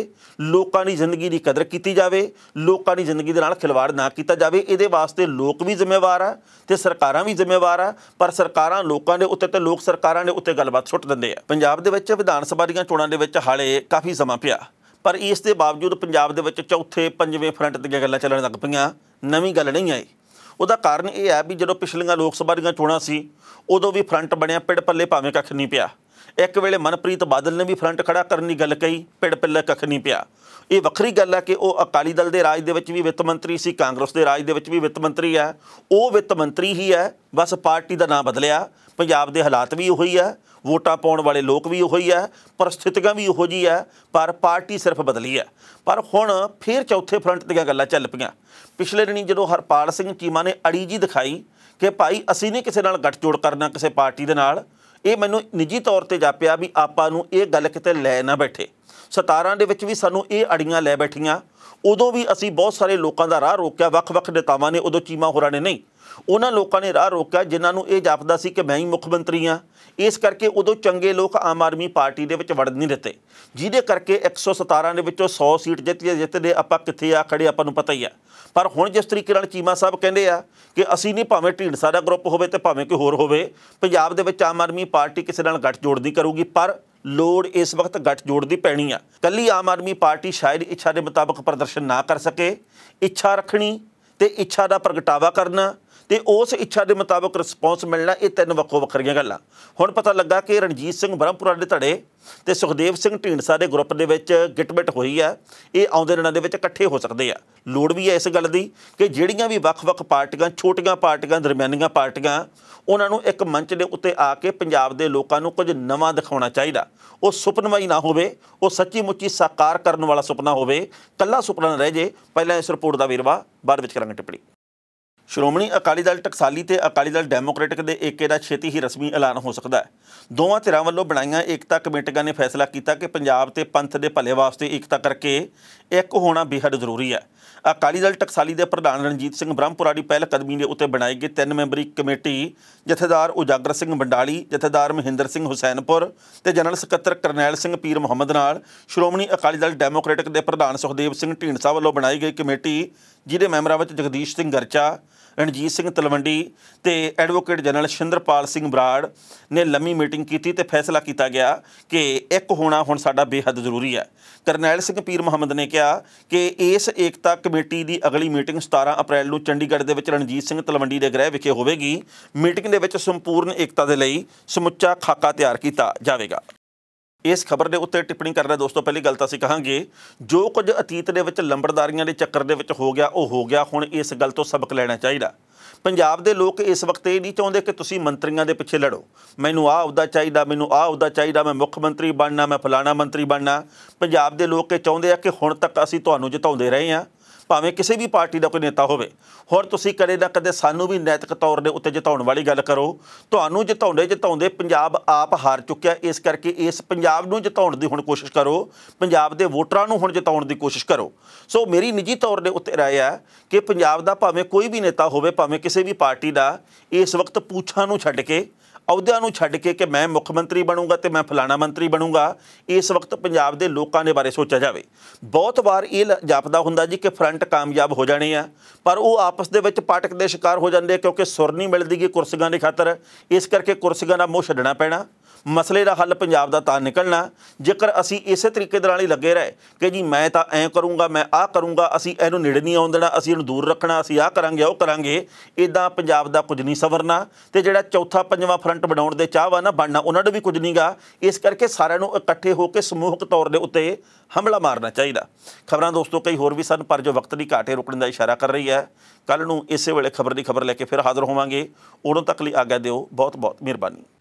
ਲੋਕਾਂ ਦੀ ਜ਼ਿੰਦਗੀ ਦੀ ਕਦਰ ਕੀਤੀ ਜਾਵੇ ਲੋਕਾਂ ਦੀ ਜ਼ਿੰਦਗੀ ਦੇ ਨਾਲ ਖਿਲਵਾੜ ਨਾ ਕੀਤਾ ਜਾਵੇ ਇਹਦੇ ਵਾਸਤੇ ਲੋਕ ਵੀ ਜ਼ਿੰਮੇਵਾਰ ਆ ਤੇ ਸਰਕਾਰਾਂ ਵੀ ਜ਼ਿੰਮੇਵਾਰ ਆ ਪਰ ਸਰਕਾਰਾਂ ਲੋਕਾਂ ਦੇ ਉੱਤੇ ਤੇ ਲੋਕ ਸਰਕਾਰਾਂ ਦੇ ਉੱਤੇ ਗੱਲਬਾਤ ਛੁੱਟ ਦਿੰਦੇ ਆ ਪੰਜਾਬ ਦੇ ਵਿੱਚ ਵਿਧਾਨ ਸਭਾ ਦੀਆਂ ਚੋਣਾਂ ਦੇ ਵਿੱਚ ਹਾਲੇ ਕਾਫੀ ਸਮਾਂ ਪਿਆ ਪਰ ਇਸ ਦੇ ਬਾਵਜੂਦ ਪੰਜਾਬ ਦੇ ਵਿੱਚ ਚੌਥੇ ਪੰਜਵੇਂ ਫਰੰਟ ਦੀਆਂ ਗੱਲਾਂ ਚੱਲਣ ਲੱਗ ਪਈਆਂ ਨਵੀਂ ਗੱਲ ਨਹੀਂ ਆਈ ਉਹਦਾ ਕਾਰਨ ਇਹ ਹੈ ਵੀ ਜਦੋਂ ਪਿਛਲੀਆਂ ਲੋਕ ਸਭਾ ਦੀਆਂ ਚੋਣਾਂ ਸੀ ਉਦੋਂ ਵੀ ਫਰੰਟ ਬਣਿਆ ਪਿੜ ਪੱਲੇ ਭਾਵੇਂ ਕੱਖ ਨਹੀਂ ਪਿਆ ਇੱਕ ਵੇਲੇ ਮਨਪ੍ਰੀਤ ਬਾਦਲ ਨੇ ਵੀ ਫਰੰਟ ਖੜਾ ਕਰਨ ਦੀ ਗੱਲ ਕਹੀ ਪਿੜ ਪੱਲੇ ਕੱਖ ਨਹੀਂ ਪਿਆ ਇਹ ਵੱਖਰੀ ਗੱਲ ਹੈ ਕਿ ਉਹ ਅਕਾਲੀ ਦਲ ਦੇ ਰਾਜ ਦੇ ਵਿੱਚ ਵੀ ਵਿੱਤ ਮੰਤਰੀ ਸੀ ਕਾਂਗਰਸ ਦੇ ਰਾਜ ਦੇ ਵਿੱਚ ਵੀ ਵਿੱਤ ਮੰਤਰੀ ਹੈ ਉਹ ਵਿੱਤ ਮੰਤਰੀ ਹੀ ਹੈ ਬਸ ਪਾਰਟੀ ਦਾ ਨਾਮ ਬਦਲਿਆ ਪੰਜਾਬ ਦੇ ਹਾਲਾਤ ਵੀ ਉਹੀ ਆ ਵੋਟਾਂ ਪਾਉਣ ਵਾਲੇ ਲੋਕ ਵੀ ਉਹੀ ਆ ਪਰਸਥਿਤੀਆਂ ਵੀ ਉਹੋ ਜੀ ਆ ਪਰ ਪਾਰਟੀ ਸਿਰਫ ਬਦਲੀ ਆ ਪਰ ਹੁਣ ਫੇਰ ਚੌਥੇ ਫਰੰਟ ਦੀਆਂ ਗੱਲਾਂ ਚੱਲ ਪਈਆਂ ਪਿਛਲੇ ਦਿਨੀ ਜਦੋਂ ਹਰਪਾਲ ਸਿੰਘ ਚੀਮਾ ਨੇ ਅੜੀ ਜੀ ਦਿਖਾਈ ਕਿ ਭਾਈ ਅਸੀਂ ਨਹੀਂ ਕਿਸੇ ਨਾਲ ਗੱਠਜੋੜ ਕਰਨਾ ਕਿਸੇ ਪਾਰਟੀ ਦੇ ਨਾਲ ਇਹ ਮੈਨੂੰ ਨਿੱਜੀ ਤੌਰ ਤੇ ਜਾਪਿਆ ਵੀ ਆਪਾਂ ਨੂੰ ਇਹ ਗੱਲ ਕਿਤੇ ਲੈ ਨਾ ਬੈਠੇ 17 ਦੇ ਵਿੱਚ ਵੀ ਸਾਨੂੰ ਇਹ ਅੜੀਆਂ ਲੈ ਬੈਠੀਆਂ ਉਦੋਂ ਵੀ ਅਸੀਂ ਬਹੁਤ ਸਾਰੇ ਲੋਕਾਂ ਦਾ ਰਾਹ ਰੋਕਿਆ ਵੱਖ-ਵੱਖ ਨੇਤਾਵਾਂ ਨੇ ਉਦੋਂ ਚੀਮਾ ਹੋਰਾਂ ਨੇ ਨਹੀਂ ਉਹਨਾਂ ਲੋਕਾਂ ਨੇ ਰਾਹ ਰੋਕਿਆ ਜਿਨ੍ਹਾਂ ਨੂੰ ਇਹ ਜਾਪਦਾ ਸੀ ਕਿ ਮੈਂ ਹੀ ਮੁੱਖ ਮੰਤਰੀ ਆ ਇਸ ਕਰਕੇ ਉਦੋਂ ਚੰਗੇ ਲੋਕ ਆਮ ਆਦਮੀ ਪਾਰਟੀ ਦੇ ਵਿੱਚ ਵੜ ਨਹੀਂ ਦਿੱਤੇ ਜਿਹਦੇ ਕਰਕੇ 117 ਦੇ ਵਿੱਚੋਂ 100 ਸੀਟ ਜਿੱਤੀ ਜਿੱਤਦੇ ਆਪਾਂ ਕਿੱਥੇ ਆ ਖੜੇ ਆਪਾਂ ਨੂੰ ਪਤਾ ਹੀ ਆ ਪਰ ਹੁਣ ਜਿਸ ਤਰੀਕੇ ਨਾਲ ਚੀਮਾ ਸਾਹਿਬ ਕਹਿੰਦੇ ਆ ਕਿ ਅਸੀਂ ਨਹੀਂ ਭਾਵੇਂ ਢੀਂਡਸਾ ਦਾ ਗਰੁੱਪ ਹੋਵੇ ਤੇ ਭਾਵੇਂ ਕੋਈ ਹੋਰ ਹੋਵੇ ਪੰਜਾਬ ਦੇ ਵਿੱਚ ਆਮ ਆਦਮੀ ਪਾਰਟੀ ਕਿਸੇ ਨਾਲ ਗੱਠ ਜੋੜ ਨਹੀਂ ਕਰੂਗੀ ਪਰ ਲੋੜ ਇਸ ਵਕਤ ਗੱਠ ਜੋੜ ਦੀ ਪੈਣੀ ਆ ਕੱਲੀ ਆਮ ਆਦਮੀ ਪਾਰਟੀ ਸ਼ਾਇਦ ਇੱਛਾ ਦੇ ਮੁਤਾਬਕ ਪ੍ਰਦਰਸ਼ਨ ਨਾ ਕਰ ਸਕੇ ਇੱਛਾ ਰੱਖਣੀ ਤੇ ਇੱਛਾ ਦਾ ਪ੍ਰਗਟਾਵਾ ਕਰਨਾ ਤੇ ਉਸ ਇੱਛਾ ਦੇ ਮੁਤਾਬਕ ਰਿਸਪੌਂਸ ਮਿਲਣਾ ਇਹ ਤਿੰਨ ਵੱਖੋ ਵੱਖਰੀਆਂ ਗੱਲਾਂ ਹੁਣ ਪਤਾ ਲੱਗਾ ਕਿ ਰਣਜੀਤ ਸਿੰਘ ਬ੍ਰਹਮਪੁਰਾ ਦੇ ਧੜੇ ਤੇ ਸੁਖਦੇਵ ਸਿੰਘ ਢੀਂਡਸਾ ਦੇ ਗਰੁੱਪ ਦੇ ਵਿੱਚ ਗਿਟਬਿਟ ਹੋਈ ਆ ਇਹ ਆਉਂਦੇ ਦਿਨਾਂ ਦੇ ਵਿੱਚ ਇਕੱਠੇ ਹੋ ਸਕਦੇ ਆ ਲੋੜ ਵੀ ਹੈ ਇਸ ਗੱਲ ਦੀ ਕਿ ਜਿਹੜੀਆਂ ਵੀ ਵੱਖ-ਵੱਖ ਪਾਰਟੀਆਂ ਛੋਟੀਆਂ ਪਾਰਟੀਆਂ ਦਰਮਿਆਨੀਆਂ ਪਾਰਟੀਆਂ ਉਹਨਾਂ ਨੂੰ ਇੱਕ ਮੰਚ ਦੇ ਉੱਤੇ ਆ ਕੇ ਪੰਜਾਬ ਦੇ ਲੋਕਾਂ ਨੂੰ ਕੁਝ ਨਵਾਂ ਦਿਖਾਉਣਾ ਚਾਹੀਦਾ ਉਹ ਸੁਪਨਮਈ ਨਾ ਹੋਵੇ ਉਹ ਸੱਚੀ ਮੁੱਚੀ ਸਾਕਾਰ ਕਰਨ ਵਾਲਾ ਸੁਪਨਾ ਹੋਵੇ ਕੱਲਾ ਸੁਪਨਾ ਨਾ ਰਹਿ ਜੇ ਪਹਿਲਾਂ ਇਸ ਰਿਪੋਰਟ ਦਾ ਵੇਰਵਾ ਬਾਅਦ ਵਿੱਚ ਕਰਾਂਗੇ ਟਿੱਪਣੀ ਸ਼੍ਰੋਮਣੀ ਅਕਾਲੀ ਦਲ ਟਕਸਾਲੀ ਤੇ ਅਕਾਲੀ ਦਲ ਡੈਮੋਕ੍ਰੈਟਿਕ ਦੇ ਏਕੇ ਦਾ ਛੇਤੀ ਹੀ ਰਸਮੀ ਐਲਾਨ ਹੋ ਸਕਦਾ ਹੈ ਦੋਵਾਂ ਧਿਰਾਂ ਵੱਲੋਂ ਬਣਾਈਆਂ ਏਕਤਾ ਕਮੇਟੀਆਂ ਨੇ ਫੈਸਲਾ ਕੀਤਾ ਕਿ ਪੰਜਾਬ ਤੇ ਪੰਥ ਦੇ ਭਲੇ ਵਾਸਤੇ ਏਕਤਾ ਕਰਕੇ ਇੱਕ ਹੋਣਾ ਬੇहद ਜ਼ਰੂਰੀ ਹੈ ਅਕਾਲੀ ਦਲ ਟਕਸਾਲੀ ਦੇ ਪ੍ਰਧਾਨ ਰਣਜੀਤ ਸਿੰਘ ਬ੍ਰਹਮਪੁਰਾ ਦੀ ਪਹਿਲ ਕਦਮੀ ਦੇ ਉੱਤੇ ਬਣਾਈ ਗਈ ਤਿੰਨ ਮੈਂਬਰੀ ਕਮੇਟੀ ਜਥੇਦਾਰ ਉਜਾਗਰ ਸਿੰਘ ਬੰਡਾਲੀ ਜਥੇਦਾਰ ਮਹਿੰਦਰ ਸਿੰਘ ਹੁਸੈਨਪੁਰ ਤੇ ਜਨਰਲ ਸਕੱਤਰ ਕਰਨੈਲ ਸਿੰਘ ਪੀਰ ਮੁਹੰਮਦ ਨਾਲ ਸ਼੍ਰੋਮਣੀ ਅਕਾਲੀ ਦਲ ਡੈਮੋਕ੍ਰੈਟਿਕ ਦੇ ਪ੍ਰਧਾਨ ਸੁਖਦੇਵ ਸਿੰਘ ਢੀਂਡਸਾ ਵੱਲੋਂ ਬਣਾਈ ਗਈ ਕਮੇਟੀ ਜਿਹਦੇ ਮੈਂਬਰਾਂ ਵਿੱਚ ਜਗਦੀਸ਼ ਸਿੰਘ ਗਰਚਾ ਰਣਜੀਤ ਸਿੰਘ ਤਲਵੰਡੀ ਤੇ ਐਡਵੋਕੇਟ ਜਨਰਲ ਸ਼ਿੰਦਰਪਾਲ ਸਿੰਘ ਬਰਾੜ ਨੇ ਲੰਮੀ ਮੀਟਿੰਗ ਕੀਤੀ ਤੇ ਫੈਸਲਾ ਕੀਤਾ ਗਿਆ ਕਿ ਇੱਕ ਹੋਣਾ ਹੁਣ ਸਾਡਾ ਬੇਹੱਦ ਜ਼ਰੂਰੀ ਹੈ ਕਰਨੈਲ ਸਿੰਘ ਪੀਰ ਮੁਹੰਮਦ ਨੇ ਕਿਹਾ ਕਿ ਇਸ ਏਕਤਾ ਕਮੇਟੀ ਦੀ ਅਗਲੀ ਮੀਟਿੰਗ 17 ਅਪ੍ਰੈਲ ਨੂੰ ਚੰਡੀਗੜ੍ਹ ਦੇ ਵਿੱਚ ਰਣਜੀਤ ਸਿੰਘ ਤਲਵੰਡੀ ਦੇ ਗ੍ਰਹਿ ਵਿਖੇ ਹੋਵੇਗੀ ਮੀਟਿੰਗ ਦੇ ਵਿੱਚ ਸੰਪੂਰਨ ਏਕਤਾ ਦੇ ਲਈ ਸਮੁੱਚਾ ਖਾਕਾ ਤਿਆਰ ਕੀਤਾ ਜਾਵੇਗਾ ਇਸ ਖਬਰ ਦੇ ਉੱਤੇ ਟਿੱਪਣੀ ਕਰਨਾ ਦੋਸਤੋ ਪਹਿਲੀ ਗੱਲ ਤਾਂ ਅਸੀਂ ਕਹਾਂਗੇ ਜੋ ਕੁਝ ਅਤੀਤ ਦੇ ਵਿੱਚ ਲੰਬੜਦਾਰੀਆਂ ਦੇ ਚੱਕਰ ਦੇ ਵਿੱਚ ਹੋ ਗਿਆ ਉਹ ਹੋ ਗਿਆ ਹੁਣ ਇਸ ਗੱਲ ਤੋਂ ਸਬਕ ਲੈਣਾ ਚਾਹੀਦਾ ਪੰਜਾਬ ਦੇ ਲੋਕ ਇਸ ਵਕਤ ਇਹ ਨਹੀਂ ਚਾਹੁੰਦੇ ਕਿ ਤੁਸੀਂ ਮੰਤਰੀਆਂ ਦੇ ਪਿੱਛੇ ਲੜੋ ਮੈਨੂੰ ਆਹ ਉਹਦਾ ਚਾਹੀਦਾ ਮੈਨੂੰ ਆਹ ਉਹਦਾ ਚਾਹੀਦਾ ਮੈਂ ਮੁੱਖ ਮੰਤਰੀ ਬਣਨਾ ਮੈਂ ਫਲਾਣਾ ਮੰਤਰੀ ਬਣਨਾ ਪੰਜਾਬ ਦੇ ਲੋਕ ਇਹ ਚਾਹੁੰਦੇ ਆ ਕਿ ਹੁਣ ਤੱਕ ਅਸੀਂ ਤੁਹਾਨੂੰ ਜਿਤਾਉਂਦੇ ਰਹੇ ਆ ਭਾਵੇਂ ਕਿਸੇ ਵੀ ਪਾਰਟੀ ਦਾ ਕੋਈ ਨੇਤਾ ਹੋਵੇ ਹੋਰ ਤੁਸੀਂ ਕਦੇ ਨਾ ਕਦੇ ਸਾਨੂੰ ਵੀ ਨੈਤਿਕ ਤੌਰ ਦੇ ਉੱਤੇ ਜਿਤਾਉਣ ਵਾਲੀ ਗੱਲ ਕਰੋ ਤੁਹਾਨੂੰ ਜਿਤਾਉਂਦੇ ਜਿਤਾਉਂਦੇ ਪੰਜਾਬ ਆਪ ਹਾਰ ਚੁੱਕਿਆ ਇਸ ਕਰਕੇ ਇਸ ਪੰਜਾਬ ਨੂੰ ਜਿਤਾਉਣ ਦੀ ਹੁਣ ਕੋਸ਼ਿਸ਼ ਕਰੋ ਪੰਜਾਬ ਦੇ ਵੋਟਰਾਂ ਨੂੰ ਹੁਣ ਜਿਤਾਉਣ ਦੀ ਕੋਸ਼ਿਸ਼ ਕਰੋ ਸੋ ਮੇਰੀ ਨਿੱਜੀ ਤੌਰ ਦੇ ਉੱਤੇ رائے ਹੈ ਕਿ ਪੰਜਾਬ ਦਾ ਭਾਵੇਂ ਕੋਈ ਵੀ ਨੇਤਾ ਹੋਵੇ ਭਾਵੇਂ ਕਿਸੇ ਵੀ ਪਾਰਟੀ ਦਾ ਇਸ ਵਕਤ ਪੂਛਾਂ ਨੂੰ ਛੱਡ ਕੇ ਅਹੁਦਿਆਂ ਨੂੰ ਛੱਡ ਕੇ ਕਿ ਮੈਂ ਮੁੱਖ ਮੰਤਰੀ ਬਣੂੰਗਾ ਤੇ ਮੈਂ ਫਲਾਣਾ ਮੰਤਰੀ ਬਣੂੰਗਾ ਇਸ ਵਕਤ ਪੰਜਾਬ ਦੇ ਲੋਕਾਂ ਦੇ ਬਾਰੇ ਸੋਚਿਆ ਜਾਵੇ ਬਹੁਤ ਵਾਰ ਇਹ ਜਾਪਦਾ ਹੁੰਦਾ ਜੀ ਕਿ ਫਰੰਟ ਕਾਮਯਾਬ ਹੋ ਜਾਣੇ ਆ ਪਰ ਉਹ ਆਪਸ ਦੇ ਵਿੱਚ ਪਾਟਕ ਦੇ ਸ਼ਿਕਾਰ ਹੋ ਜਾਂਦੇ ਕਿਉਂਕਿ ਸੁਰ ਨਹੀਂ ਮਿਲਦੀਗੀ ਕੁਰਸੀਆਂ ਦੇ ਖਾਤਰ ਇਸ ਕਰਕੇ ਕੁਰਸੀਆਂ ਦਾ ਮੋਹ ਛੱਡਣਾ ਪੈਣਾ ਮਸਲੇ ਦਾ ਹੱਲ ਪੰਜਾਬ ਦਾ ਤਾਂ ਨਿਕਲਣਾ ਜੇਕਰ ਅਸੀਂ ਇਸੇ ਤਰੀਕੇ ਦੇ ਨਾਲ ਹੀ ਲੱਗੇ ਰਹੇ ਕਿ ਜੀ ਮੈਂ ਤਾਂ ਐਂ ਕਰੂੰਗਾ ਮੈਂ ਆਹ ਕਰੂੰਗਾ ਅਸੀਂ ਇਹਨੂੰ ਨੇੜੇ ਨਹੀਂ ਆਉਣ ਦੇਣਾ ਅਸੀਂ ਇਹਨੂੰ ਦੂਰ ਰੱਖਣਾ ਅਸੀਂ ਆਹ ਕਰਾਂਗੇ ਉਹ ਕਰਾਂਗੇ ਇਦਾਂ ਪੰਜਾਬ ਦਾ ਕੁਝ ਨਹੀਂ ਸਵਰਨਾ ਤੇ ਜਿਹੜਾ ਚੌਥਾ ਪੰਜਵਾਂ ਫਰੰਟ ਬਣਾਉਣ ਦੇ ਚਾਹਵਾ ਨਾ ਬਣਨਾ ਉਹਨਾਂ ਨੂੰ ਵੀ ਕੁਝ ਨਹੀਂਗਾ ਇਸ ਕਰਕੇ ਸਾਰਿਆਂ ਨੂੰ ਇਕੱਠੇ ਹੋ ਕੇ ਸਮੂਹਕ ਤੌਰ ਦੇ ਉੱਤੇ ਹਮਲਾ ਮਾਰਨਾ ਚਾਹੀਦਾ ਖਬਰਾਂ ਦੋਸਤੋ ਕਈ ਹੋਰ ਵੀ ਸਨ ਪਰ ਜੋ ਵਕਤ ਦੀ ਘਾਟੇ ਰੁਕਣ ਦਾ ਇਸ਼ਾਰਾ ਕਰ ਰਹੀ ਹੈ ਕੱਲ ਨੂੰ ਇਸੇ ਵੇਲੇ ਖਬਰ ਦੀ ਖਬਰ ਲੈ ਕੇ ਫਿਰ ਹਾਜ਼ਰ ਹੋਵਾਂਗੇ ਉਦੋਂ ਤੱਕ ਲਈ ਆਗਿਆ ਦਿਓ ਬਹੁਤ ਬਹੁਤ ਮਿਹਰਬਾਨੀ